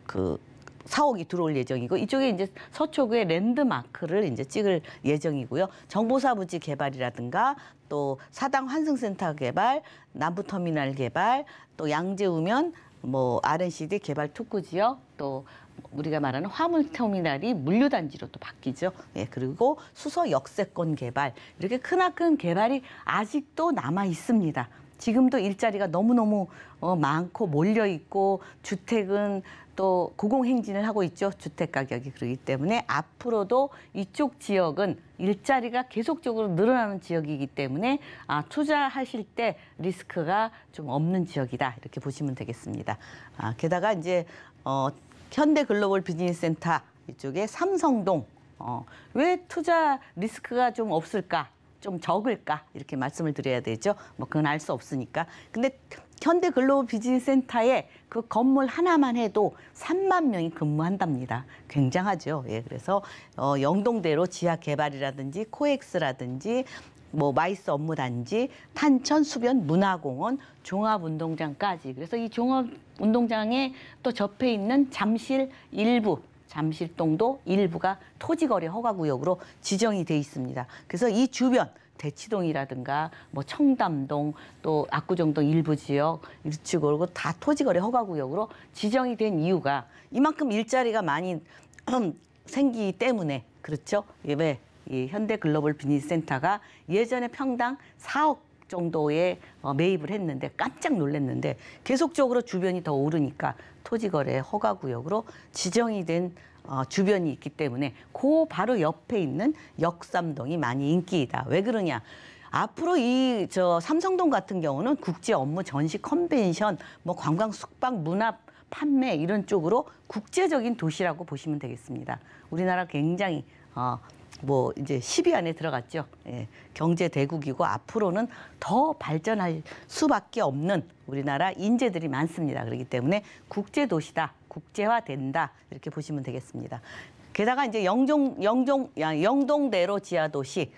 그 사옥이 들어올 예정이고 이쪽에 이제 서초구의 랜드마크를 이제 찍을 예정이고요. 정보사부지 개발이라든가 또 사당 환승센터 개발, 남부터미널 개발, 또 양재우면 뭐 RNCD 개발 특구 지역 또 우리가 말하는 화물터미널이 물류단지로 또 바뀌죠. 예, 그리고 수서 역세권 개발 이렇게 크나큰 개발이 아직도 남아 있습니다. 지금도 일자리가 너무너무 어, 많고 몰려 있고 주택은 또 고공행진을 하고 있죠. 주택 가격이 그러기 때문에 앞으로도 이쪽 지역은 일자리가 계속적으로 늘어나는 지역이기 때문에 아, 투자하실 때 리스크가 좀 없는 지역이다 이렇게 보시면 되겠습니다. 아, 게다가 이제 어, 현대 글로벌 비즈니스 센터 이쪽에 삼성동 어, 왜 투자 리스크가 좀 없을까? 좀 적을까? 이렇게 말씀을 드려야 되죠. 뭐 그건 알 수 없으니까. 근데 현대 글로벌 비즈니스 센터에 그 건물 하나만 해도 3만 명이 근무한답니다. 굉장하죠. 예, 그래서 어, 영동대로 지하 개발이라든지 코엑스라든지 뭐 마이스 업무단지, 탄천, 수변, 문화공원, 종합운동장까지. 그래서 이 종합운동장에 또 접해 있는 잠실 일부, 잠실동도 일부가 토지거래 허가구역으로 지정이 돼 있습니다. 그래서 이 주변 대치동이라든가 뭐 청담동 또 압구정동 일부 지역 일축으로 다 토지거래 허가구역으로 지정이 된 이유가 이만큼 일자리가 많이 생기기 때문에 그렇죠? 예, 왜이 현대 글로벌 비즈니스 센터가 예전에 평당 4억 정도에 어, 매입을 했는데 깜짝 놀랐는데 계속적으로 주변이 더 오르니까 토지거래 허가구역으로 지정이 된 어, 주변이 있기 때문에 그 바로 옆에 있는 역삼동이 많이 인기이다. 왜 그러냐? 앞으로 이 저 삼성동 같은 경우는 국제 업무 전시 컨벤션, 뭐 관광 숙박 문화 판매 이런 쪽으로 국제적인 도시라고 보시면 되겠습니다. 우리나라 굉장히 어, 뭐 이제 10위 안에 들어갔죠. 예, 경제 대국이고 앞으로는 더 발전할 수밖에 없는 우리나라 인재들이 많습니다. 그렇기 때문에 국제 도시다, 국제화된다 이렇게 보시면 되겠습니다. 게다가 이제 영종 영종 영동대로 지하 도시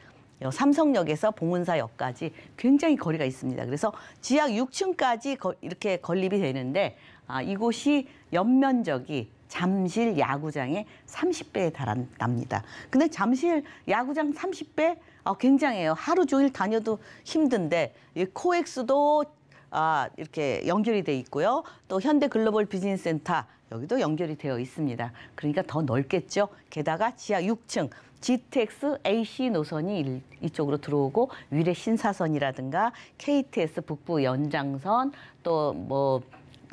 삼성역에서 봉은사역까지 굉장히 거리가 있습니다. 그래서 지하 6층까지 거, 이렇게 건립이 되는데 아, 이곳이 연면적이 잠실 야구장의 30배에 달한답니다. 근데 잠실 야구장 30배 어, 아, 굉장해요. 하루 종일 다녀도 힘든데 이 코엑스도 아, 이렇게 연결이 돼 있고요. 또 현대 글로벌 비즈니스 센터 여기도 연결이 되어 있습니다. 그러니까 더 넓겠죠. 게다가 지하 6층 GTX AC 노선이 이쪽으로 들어오고 위례 신사선이라든가 KTX 북부 연장선 또뭐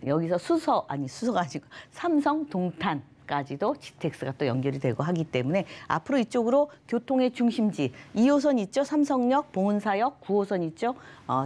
여기서 수서 아니 수서가 아니고 삼성 동탄 까지도 GTX가 또 연결이 되고 하기 때문에 앞으로 이쪽으로 교통의 중심지 2호선 있죠 삼성역, 봉은사역, 9호선 있죠 어,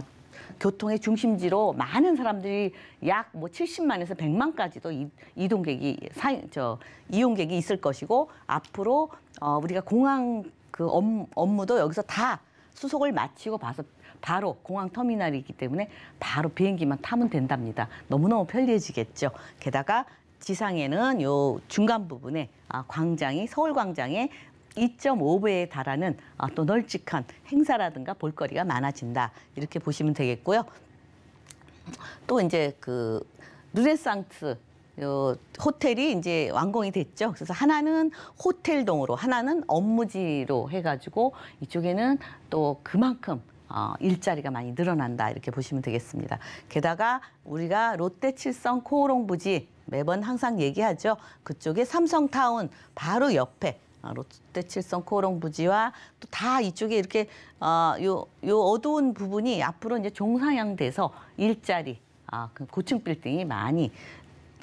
교통의 중심지로 많은 사람들이 약 뭐 70만에서 100만까지도 이, 이동객이 사, 저 이용객이 있을 것이고 앞으로 어, 우리가 공항 그 업, 업무도 여기서 다 수속을 마치고 봐서 바로 공항 터미널이 기 때문에 바로 비행기만 타면 된답니다. 너무너무 편리해지겠죠. 게다가 지상에는 요 중간 부분에 아, 광장이 서울 광장에 2.5배에 달하는 아, 또 널찍한 행사라든가 볼거리가 많아진다. 이렇게 보시면 되겠고요. 또 이제 그 르네상스 요 호텔이 이제 완공이 됐죠. 그래서 하나는 호텔동으로, 하나는 업무지로 해가지고 이쪽에는 또 그만큼 어, 일자리가 많이 늘어난다 이렇게 보시면 되겠습니다. 게다가 우리가 롯데 칠성 코오롱 부지 매번 항상 얘기하죠. 그쪽에 삼성타운 바로 옆에 어, 롯데 칠성 코오롱 부지와 또 다 이쪽에 이렇게 어요요 어두운 부분이 앞으로 이제 종상향돼서 일자리 아, 그 고층 빌딩이 많이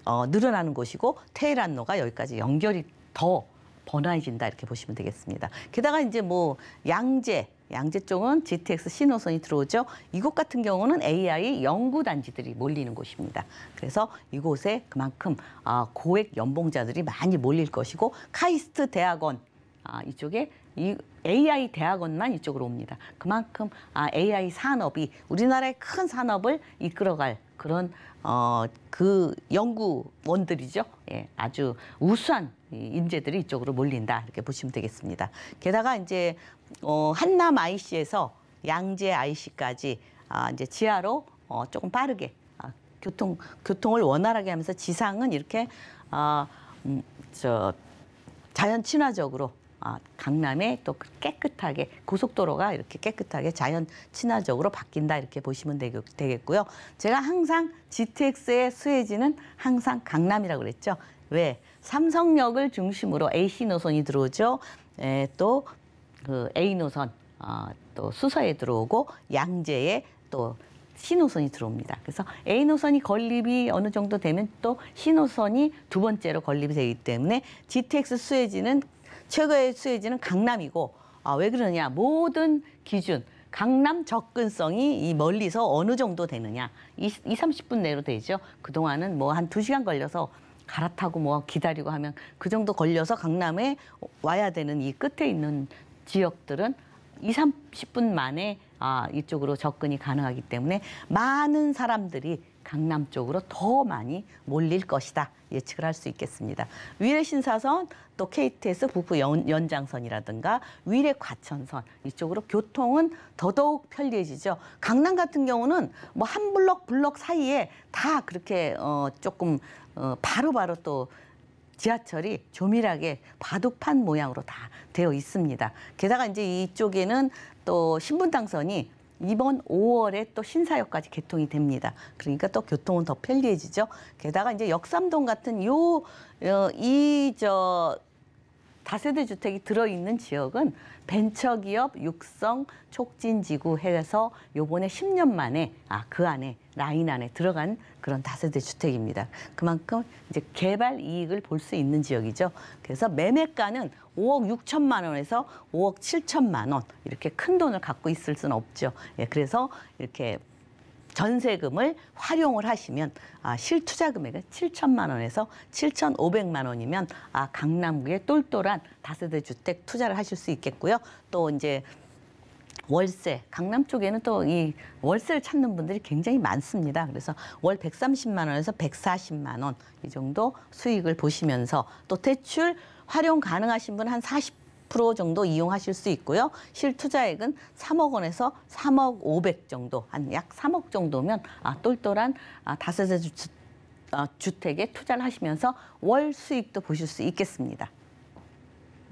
어, 늘어나는 곳이고 테헤란로가 여기까지 연결이 더 번화해진다 이렇게 보시면 되겠습니다. 게다가 이제 뭐 양재 양재 쪽은 GTX 신호선이 들어오죠. 이곳 같은 경우는 AI 연구단지들이 몰리는 곳입니다. 그래서 이곳에 그만큼 아, 고액 연봉자들이 많이 몰릴 것이고 카이스트 대학원 아, 이쪽에 이 AI 대학원만 이쪽으로 옵니다. 그만큼 아, AI 산업이 우리나라의 큰 산업을 이끌어갈 그런 어, 그 연구원들이죠. 예, 아주 우수한 인재들이 이쪽으로 몰린다 이렇게 보시면 되겠습니다. 게다가 이제 어, 한남 IC에서 양재 IC까지 아, 이제 지하로 어, 조금 빠르게 아, 교통 교통을 원활하게 하면서 지상은 이렇게 아, 음, 저 자연 친화적으로 아, 강남에 또 그 깨끗하게 고속도로가 이렇게 깨끗하게 자연 친화적으로 바뀐다 이렇게 보시면 되겠고요. 되겠 제가 항상 GTX의 수혜지는 항상 강남이라고 그랬죠. 왜? 삼성역을 중심으로 AC 노선이 들어오죠. 예, 또그 A 노선, 아, 또 수서에 들어오고 양재에 또신노선이 들어옵니다. 그래서 A 노선이 건립이 어느 정도 되면 또신노선이두 번째로 건립이 되기 때문에 GTX 수혜지는 최고의 수혜지는 강남이고 아, 왜 그러냐 모든 기준 강남 접근성이 이 멀리서 어느 정도 되느냐 이0 30분 내로 되죠. 그동안은 뭐 한 두시간 걸려서 갈아타고 뭐 기다리고 하면 그 정도 걸려서 강남에 와야 되는 이 끝에 있는 지역들은 2, 30분 만에 아, 이쪽으로 접근이 가능하기 때문에 많은 사람들이 강남 쪽으로 더 많이 몰릴 것이다 예측을 할 수 있겠습니다. 위례 신사선 또 KTX 북부 연, 연장선이라든가 위례 과천선 이쪽으로 교통은 더더욱 편리해지죠. 강남 같은 경우는 뭐 한 블럭 블럭 사이에 다 그렇게 어 조금 어 바로바로 또 지하철이 조밀하게 바둑판 모양으로 다 되어 있습니다. 게다가 이제 이쪽에는 또 신분당선이 이번 5월에 또 신사역까지 개통이 됩니다. 그러니까 또 교통은 더 편리해지죠. 게다가 이제 역삼동 같은 요 어, 이저 다세대 주택이 들어있는 지역은 벤처기업 육성 촉진지구해서 요번에 10년 만에 아 그 안에 라인 안에 들어간 그런 다세대 주택입니다. 그만큼 이제 개발 이익을 볼 수 있는 지역이죠. 그래서 매매가는 5억 6천만 원에서 5억 7천만 원 이렇게 큰 돈을 갖고 있을 수는 없죠. 예, 그래서 이렇게 전세금을 활용을 하시면 아, 실투자 금액은 7천만 원에서 7,500만 원이면 아, 강남구에 똘똘한 다세대 주택 투자를 하실 수 있겠고요. 또 이제 월세, 강남 쪽에는 또 이 월세를 찾는 분들이 굉장히 많습니다. 그래서 월 130만 원에서 140만 원 이 정도 수익을 보시면서 또 대출 활용 가능하신 분한40% 10% 정도 이용하실 수 있고요. 실투자액은 3억 원에서 3억 5백 정도, 한 약 3억 정도면 아, 똘똘한 아, 다세대 주택 아, 주택에 투자를 하시면서 월 수익도 보실 수 있겠습니다.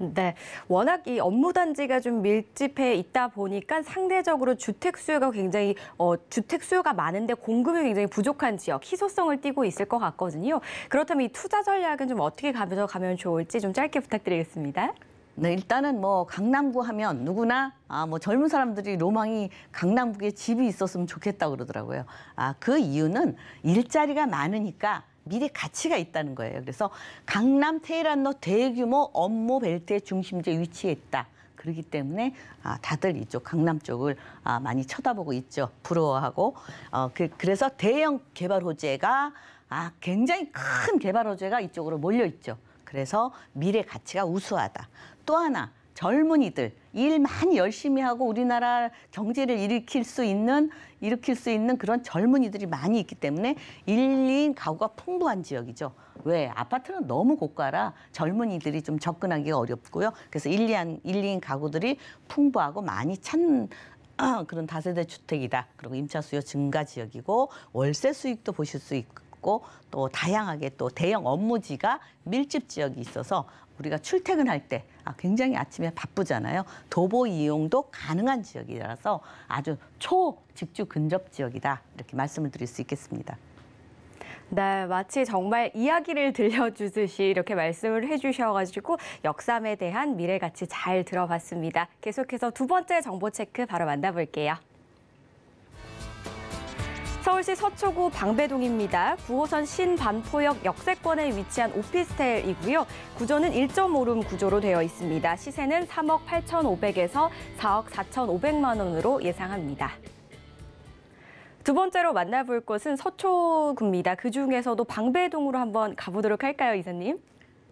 네, 워낙 이 업무 단지가 좀 밀집해 있다 보니까 상대적으로 주택 수요가 굉장히 어, 주택 수요가 많은데 공급이 굉장히 부족한 지역 희소성을 띠고 있을 것 같거든요. 그렇다면 이 투자 전략은 좀 어떻게 가면서 가면 좋을지 좀 짧게 부탁드리겠습니다. 네, 일단은 뭐 강남구 하면 누구나 아, 뭐 젊은 사람들이 로망이 강남구에 집이 있었으면 좋겠다 그러더라고요. 아, 그 이유는 일자리가 많으니까 미래 가치가 있다는 거예요. 그래서 강남 테헤란로 대규모 업무 벨트의 중심지에 위치해 있다. 그러기 때문에 아, 다들 이쪽 강남 쪽을 아, 많이 쳐다보고 있죠. 부러워하고 어, 그, 그래서 대형 개발 호재가 아, 굉장히 큰 개발 호재가 이쪽으로 몰려 있죠. 그래서 미래 가치가 우수하다. 또 하나 젊은이들 일 많이 열심히 하고 우리나라 경제를 일으킬 수 있는 일으킬 수 있는 그런 젊은이들이 많이 있기 때문에 일인 가구가 풍부한 지역이죠. 왜 아파트는 너무 고가라 젊은이들이 좀 접근하기가 어렵고요. 그래서 일리한일 2인 가구들이 풍부하고 많이 찾는 그런 다세대 주택이다. 그리고 임차 수요 증가 지역이고 월세 수익도 보실 수 있고 있고 또 다양하게 또 대형 업무지가 밀집 지역이 있어서 우리가 출퇴근할 때 아, 굉장히 아침에 바쁘잖아요. 도보 이용도 가능한 지역이라서 아주 초직주 근접 지역이다 이렇게 말씀을 드릴 수 있겠습니다. 네, 마치 정말 이야기를 들려주듯이 이렇게 말씀을 해주셔가지고 역삼에 대한 미래 가치 잘 들어봤습니다. 계속해서 두 번째 정보 체크 바로 만나볼게요. 서울시 서초구 방배동입니다. 9호선 신반포역 역세권에 위치한 오피스텔이고요. 구조는 1.5룸 구조로 되어 있습니다. 시세는 3억 8,500에서 4억 4,500만 원으로 예상합니다. 두 번째로 만나볼 곳은 서초구입니다. 그 중에서도 방배동으로 한번 가보도록 할까요, 이사님?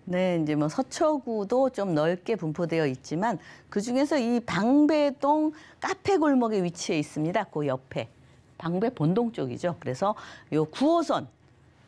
네, 이제 뭐 서초구도 좀 넓게 분포되어 있지만 그 중에서 이 방배동 카페 골목에 위치해 있습니다. 그 옆에. 방배 본동 쪽이죠. 그래서 요 9호선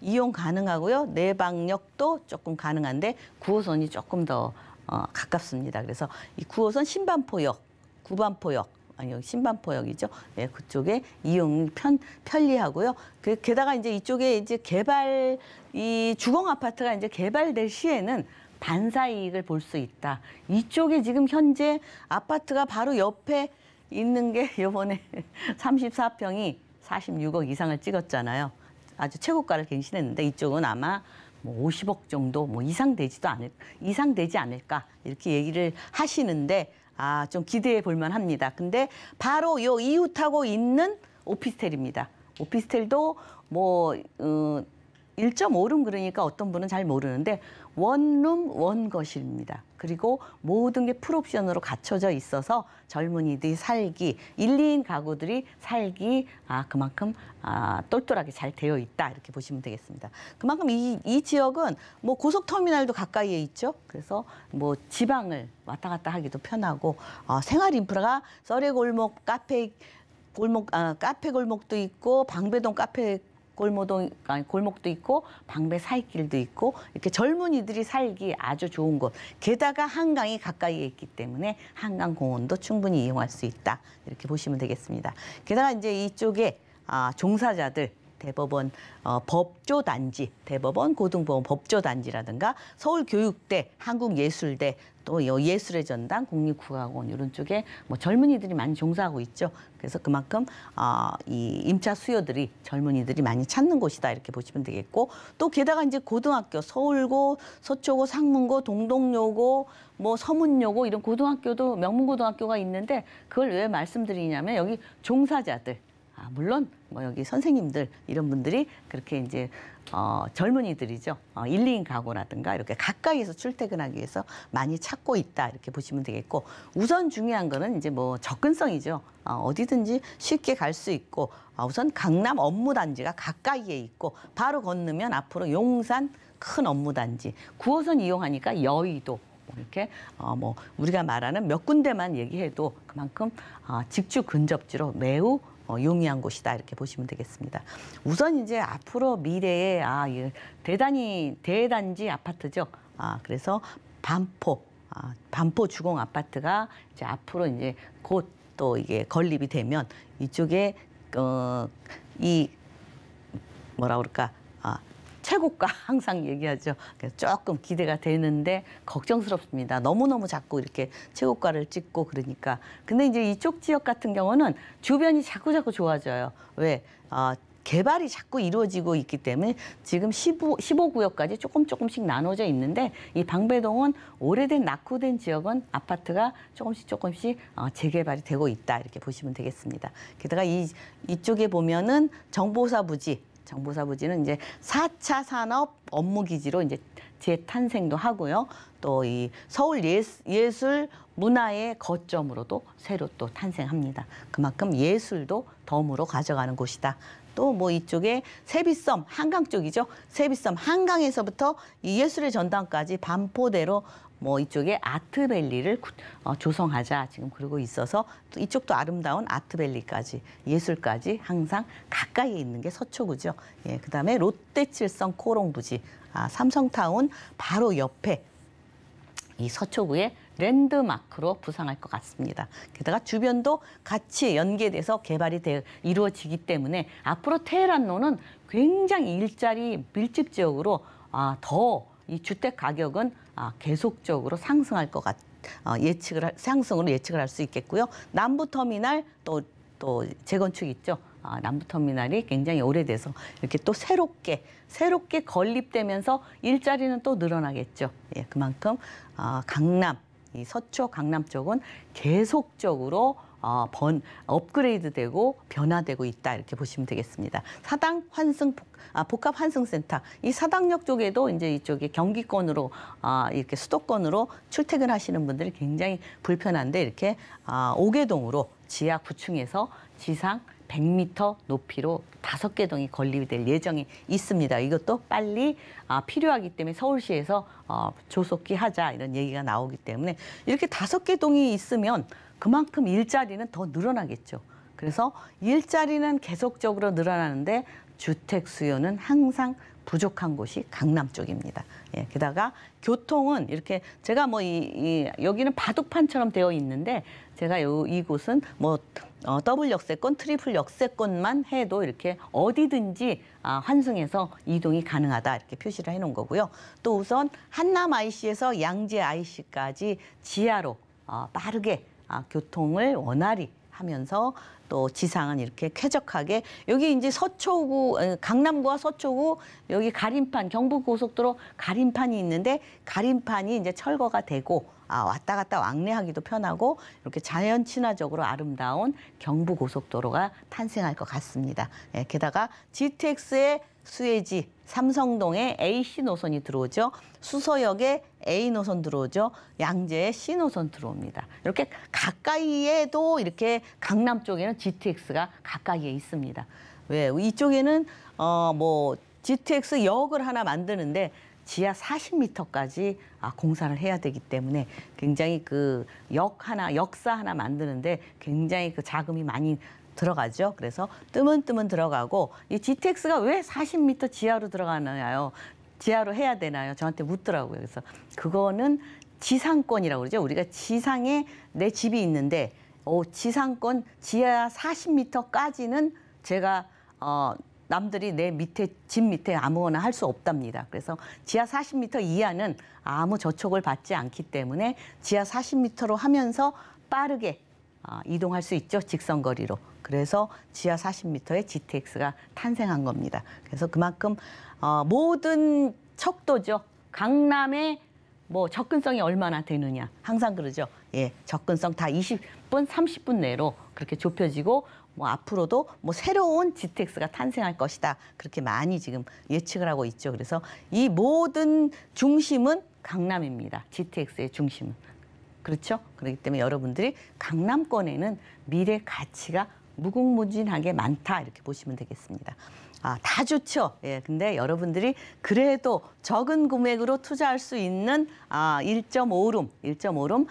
이용 가능하고요. 내방역도 조금 가능한데 9호선이 조금 더 어, 가깝습니다. 그래서 이 9호선 신반포역, 구반포역 아니 요 신반포역이죠. 예, 그쪽에 이용 편 편리하고요. 그, 게다가 이제 이쪽에 이제 개발 이 주공 아파트가 이제 개발될 시에는 반사 이익을 볼 수 있다. 이쪽에 지금 현재 아파트가 바로 옆에 있는 게 요번에 34평이 46억 이상을 찍었잖아요. 아주 최고가를 갱신했는데 이쪽은 아마 뭐 50억 정도 뭐 이상 되지도 않을 이상 되지 않을까 이렇게 얘기를 하시는데 아 좀 기대해 볼만 합니다. 근데 바로 요 이웃하고 있는 오피스텔입니다. 오피스텔도 뭐 어, 1.5룸 그러니까 어떤 분은 잘 모르는데 원룸 원거실입니다. 그리고 모든 게 풀옵션으로 갖춰져 있어서 젊은이들이 살기, 1, 2인 가구들이 살기 아 그만큼 아, 똘똘하게 잘 되어 있다 이렇게 보시면 되겠습니다. 그만큼 이, 이 지역은 뭐 고속터미널도 가까이에 있죠. 그래서 뭐 지방을 왔다 갔다 하기도 편하고 어, 생활 인프라가 썰의 골목, 카페 골목 아, 카페 골목도 있고 방배동 카페 골목도 아니 골목도 있고 방배 사이길도 있고 이렇게 젊은이들이 살기 아주 좋은 곳. 게다가 한강이 가까이에 있기 때문에 한강 공원도 충분히 이용할 수 있다. 이렇게 보시면 되겠습니다. 게다가 이제 이쪽에 아, 종사자들 대법원 어, 법조단지, 대법원 고등법원 법조단지라든가 서울교육대, 한국예술대, 또 예술의 전당, 국립국악원 이런 쪽에 뭐 젊은이들이 많이 종사하고 있죠. 그래서 그만큼 어, 이 임차 수요들이 젊은이들이 많이 찾는 곳이다 이렇게 보시면 되겠고 또 게다가 이제 고등학교 서울고, 서초고, 상문고, 동동여고뭐 서문여고 이런 고등학교도 명문고등학교가 있는데 그걸 왜 말씀드리냐면 여기 종사자들 아, 물론 뭐 여기 선생님들 이런 분들이 그렇게 이제 어, 젊은이들이죠. 어, 1, 2인 가구라든가 이렇게 가까이에서 출퇴근하기 위해서 많이 찾고 있다 이렇게 보시면 되겠고 우선 중요한 거는 이제 뭐 접근성이죠. 어, 어디든지 쉽게 갈 수 있고 어, 우선 강남 업무단지가 가까이에 있고 바로 건너면 앞으로 용산 큰 업무단지 9호선 이용하니까 여의도 뭐 이렇게 어 뭐 우리가 말하는 몇 군데만 얘기해도 그만큼 어, 직주 근접지로 매우 어, 용이한 곳이다 이렇게 보시면 되겠습니다. 우선 이제 앞으로 미래에 아 예, 대단히 대단지 아파트죠. 아 그래서 반포 아, 반포 주공 아파트가 이제 앞으로 이제 곧 또 이게 건립이 되면 이쪽에 어, 이 뭐라 그럴까 최고가 항상 얘기하죠. 조금 기대가 되는데 걱정스럽습니다. 너무너무 자꾸 이렇게 최고가를 찍고 그러니까. 근데 이제 이쪽 지역 같은 경우는 주변이 자꾸자꾸 좋아져요. 왜? 어, 개발이 자꾸 이루어지고 있기 때문에 지금 15, 15구역까지 조금 조금씩 나눠져 있는데 이 방배동은 오래된 낙후된 지역은 아파트가 조금씩 조금씩 어, 재개발이 되고 있다 이렇게 보시면 되겠습니다. 게다가 이, 이쪽에 보면은 정보사 부지 정보사부지는 이제 4차 산업 업무 기지로 이제 재탄생도 하고요. 또 이 서울 예, 예술 문화의 거점으로도 새로 또 탄생합니다. 그만큼 예술도 덤으로 가져가는 곳이다. 또 뭐 이쪽에 세비섬 한강 쪽이죠. 세비섬 한강에서부터 이 예술의 전당까지 반포대로 뭐 이쪽에 아트밸리를 어, 조성하자 지금 그러고 있어서 또 이쪽도 아름다운 아트밸리까지 예술까지 항상 가까이 있는 게 서초구죠. 예, 그다음에 롯데칠성 코롱부지 아, 삼성타운 바로 옆에 이 서초구에 랜드마크로 부상할 것 같습니다. 게다가 주변도 같이 연계돼서 개발이 되, 이루어지기 때문에 앞으로 테헤란로는 굉장히 일자리 밀집 지역으로 아, 더이 주택 가격은 아, 계속적으로 상승할 것 같. 어, 예측을 상승으로 예측을 할 수 있겠고요. 남부 터미널 또 또 재건축 있죠. 아, 남부터미널이 굉장히 오래돼서 이렇게 또 새롭게 새롭게 건립되면서 일자리는 또 늘어나겠죠. 예, 그만큼 아, 강남 이 서초 강남 쪽은 계속적으로 어, 번 업그레이드되고 변화되고 있다 이렇게 보시면 되겠습니다. 사당 환승 아, 복합 환승센터 이 사당역 쪽에도 이제 이쪽에 경기권으로 아, 이렇게 수도권으로 출퇴근하시는 분들이 굉장히 불편한데 이렇게 아, 5개동으로 지하 9층에서 지상 100m 높이로 다섯 개 동이 건립될 예정이 있습니다. 이것도 빨리 아, 필요하기 때문에 서울시에서 어, 조속히 하자 이런 얘기가 나오기 때문에 이렇게 다섯 개 동이 있으면 그만큼 일자리는 더 늘어나겠죠. 그래서 일자리는 계속적으로 늘어나는데 주택 수요는 항상 부족한 곳이 강남 쪽입니다. 예, 게다가 교통은 이렇게 제가 뭐 이, 이 여기는 바둑판처럼 되어 있는데 제가 요 이곳은 뭐 어, 더블 역세권, 트리플 역세권만 해도 이렇게 어디든지 아, 환승해서 이동이 가능하다 이렇게 표시를 해놓은 거고요. 또 우선 한남 IC에서 양재 IC까지 지하로 어, 빠르게 아, 교통을 원활히 하면서 또 지상은 이렇게 쾌적하게 여기 이제 서초구 어, 강남구와 서초구 여기 가림판 경부고속도로 가림판이 있는데 가림판이 이제 철거가 되고 아, 왔다 갔다 왕래하기도 편하고 이렇게 자연 친화적으로 아름다운 경부고속도로가 탄생할 것 같습니다. 예, 게다가 GTX의 수혜지 삼성동에 AC 노선이 들어오죠. 수서역에 A 노선 들어오죠. 양재에 C 노선 들어옵니다. 이렇게 가까이에도 이렇게 강남 쪽에는 GTX가 가까이에 있습니다. 왜? 이쪽에는 어뭐 GTX 역을 하나 만드는데 지하 40m까지 아, 공사를 해야 되기 때문에 굉장히 그 역 하나, 역사 하나 만드는데 굉장히 그 자금이 많이 들어가죠. 그래서 뜨문뜨문 들어가고 이 GTX가 왜 40m 지하로 들어가느냐요. 지하로 해야 되나요? 저한테 묻더라고요. 그래서 그거는 지상권이라고 그러죠. 우리가 지상에 내 집이 있는데 어, 지상권 지하 40m까지는 제가 어, 남들이 내 밑에 집 밑에 아무거나 할 수 없답니다. 그래서 지하 40m 이하는 아무 저촉을 받지 않기 때문에 지하 40m로 하면서 빠르게 어, 이동할 수 있죠. 직선 거리로. 그래서 지하 40m의 GTX가 탄생한 겁니다. 그래서 그만큼 어, 모든 척도죠. 강남의 뭐 접근성이 얼마나 되느냐. 항상 그러죠. 예, 접근성 다 20분, 30분 내로 그렇게 좁혀지고 뭐 앞으로도 뭐 새로운 GTX가 탄생할 것이다. 그렇게 많이 지금 예측을 하고 있죠. 그래서 이 모든 중심은 강남입니다. GTX의 중심은. 그렇죠? 그렇기 때문에 여러분들이 강남권에는 미래 가치가 무궁무진하게 많다 이렇게 보시면 되겠습니다. 아, 다 좋죠. 예, 근데 여러분들이 그래도 적은 금액으로 투자할 수 있는 아, 1.5룸, 1.5룸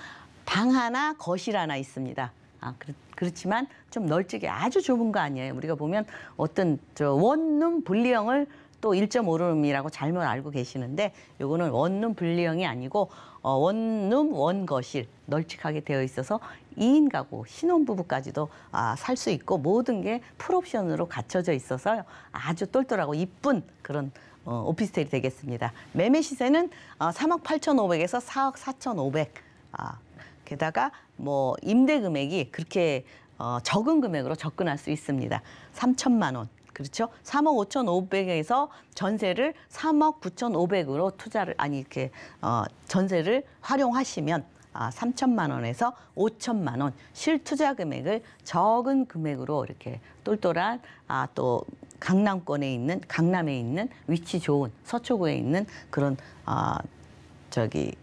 방 하나, 거실 하나 있습니다. 아, 그, 렇 그렇지만 좀 널찍이 아주 좁은 거 아니에요. 우리가 보면 어떤 저 원룸 분리형을 또 1.5룸이라고 잘못 알고 계시는데 요거는 원룸 분리형이 아니고 어, 원룸 원거실 널찍하게 되어 있어서 2인 가구 신혼부부까지도 아, 살 수 있고 모든 게 풀옵션으로 갖춰져 있어서 아주 똘똘하고 이쁜 그런 어, 오피스텔이 되겠습니다. 매매 시세는 어, 3억 8,500에서 4억 4,500. 아, 게다가 뭐 임대 금액이 그렇게 어, 적은 금액으로 접근할 수 있습니다. 3천만 원. 그렇죠? 3억 5,500에서 전세를 3억 9,500으로 투자를 아니 이렇게 어 전세를 활용하시면 아, 3천만 원에서 5천만 원 실투자 금액을 적은 금액으로 이렇게 똘똘한 아, 또 강남권에 있는 강남에 있는 위치 좋은 서초구에 있는 그런 아, 저기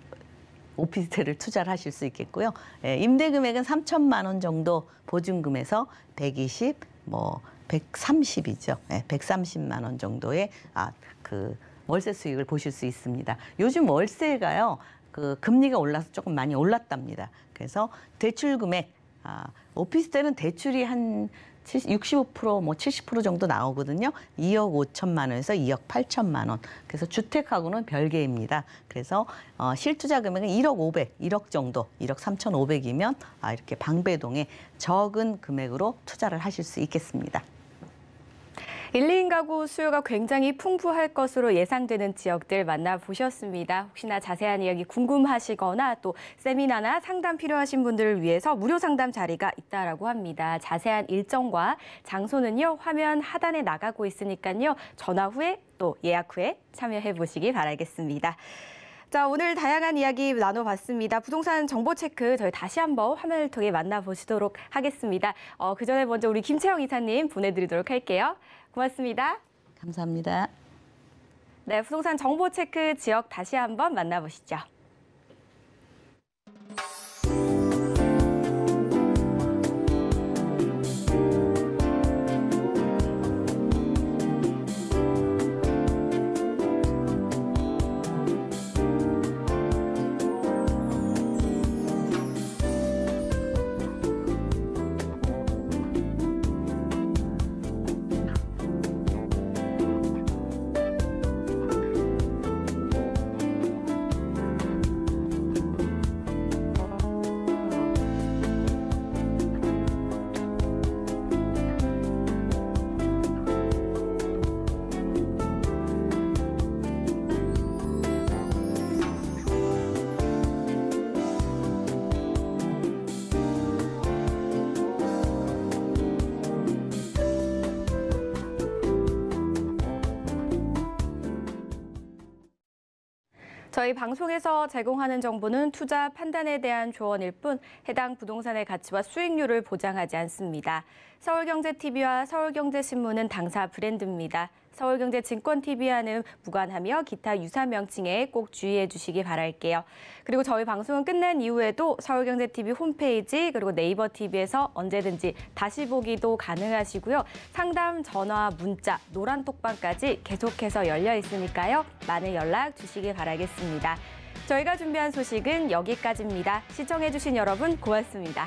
오피스텔을 투자를 하실 수 있겠고요. 예, 임대 금액은 3천만 원 정도 보증금에서 120, 뭐 130이죠. 네, 130만 원 정도의 아, 그 월세 수익을 보실 수 있습니다. 요즘 월세가요. 그 금리가 올라서 조금 많이 올랐답니다. 그래서 대출 금액 아, 오피스텔은 대출이 한 65%뭐 70% 정도 나오거든요. 2억 5천만 원에서 2억 8천만 원. 그래서 주택하고는 별개입니다. 그래서 어, 실투자 금액은 1억 5백, 1억 정도, 1억 3천 5백이면 아, 이렇게 방배동에 적은 금액으로 투자를 하실 수 있겠습니다. 1, 2인 가구 수요가 굉장히 풍부할 것으로 예상되는 지역들 만나보셨습니다. 혹시나 자세한 이야기 궁금하시거나 또 세미나나 상담 필요하신 분들을 위해서 무료 상담 자리가 있다라고 합니다. 자세한 일정과 장소는요. 화면 하단에 나가고 있으니까요. 전화 후에 또 예약 후에 참여해 보시기 바라겠습니다. 자, 오늘 다양한 이야기 나눠봤습니다. 부동산 정보 체크 저희 다시 한번 화면을 통해 만나보시도록 하겠습니다. 어, 그 전에 먼저 우리 김채영 이사님 보내드리도록 할게요. 고맙습니다. 감사합니다. 네, 부동산 정보 체크 지역 다시 한번 만나보시죠. 저희 방송에서 제공하는 정보는 투자 판단에 대한 조언일 뿐 해당 부동산의 가치와 수익률을 보장하지 않습니다. 서울경제TV와 서울경제신문은 당사 브랜드입니다. 서울경제증권TV와는 무관하며 기타 유사 명칭에 꼭 주의해 주시기 바랄게요. 그리고 저희 방송은 끝난 이후에도 서울경제TV 홈페이지 그리고 네이버 TV에서 언제든지 다시 보기도 가능하시고요. 상담, 전화, 문자, 노란 톡방까지 계속해서 열려 있으니까요. 많은 연락 주시기 바라겠습니다. 저희가 준비한 소식은 여기까지입니다. 시청해주신 여러분 고맙습니다.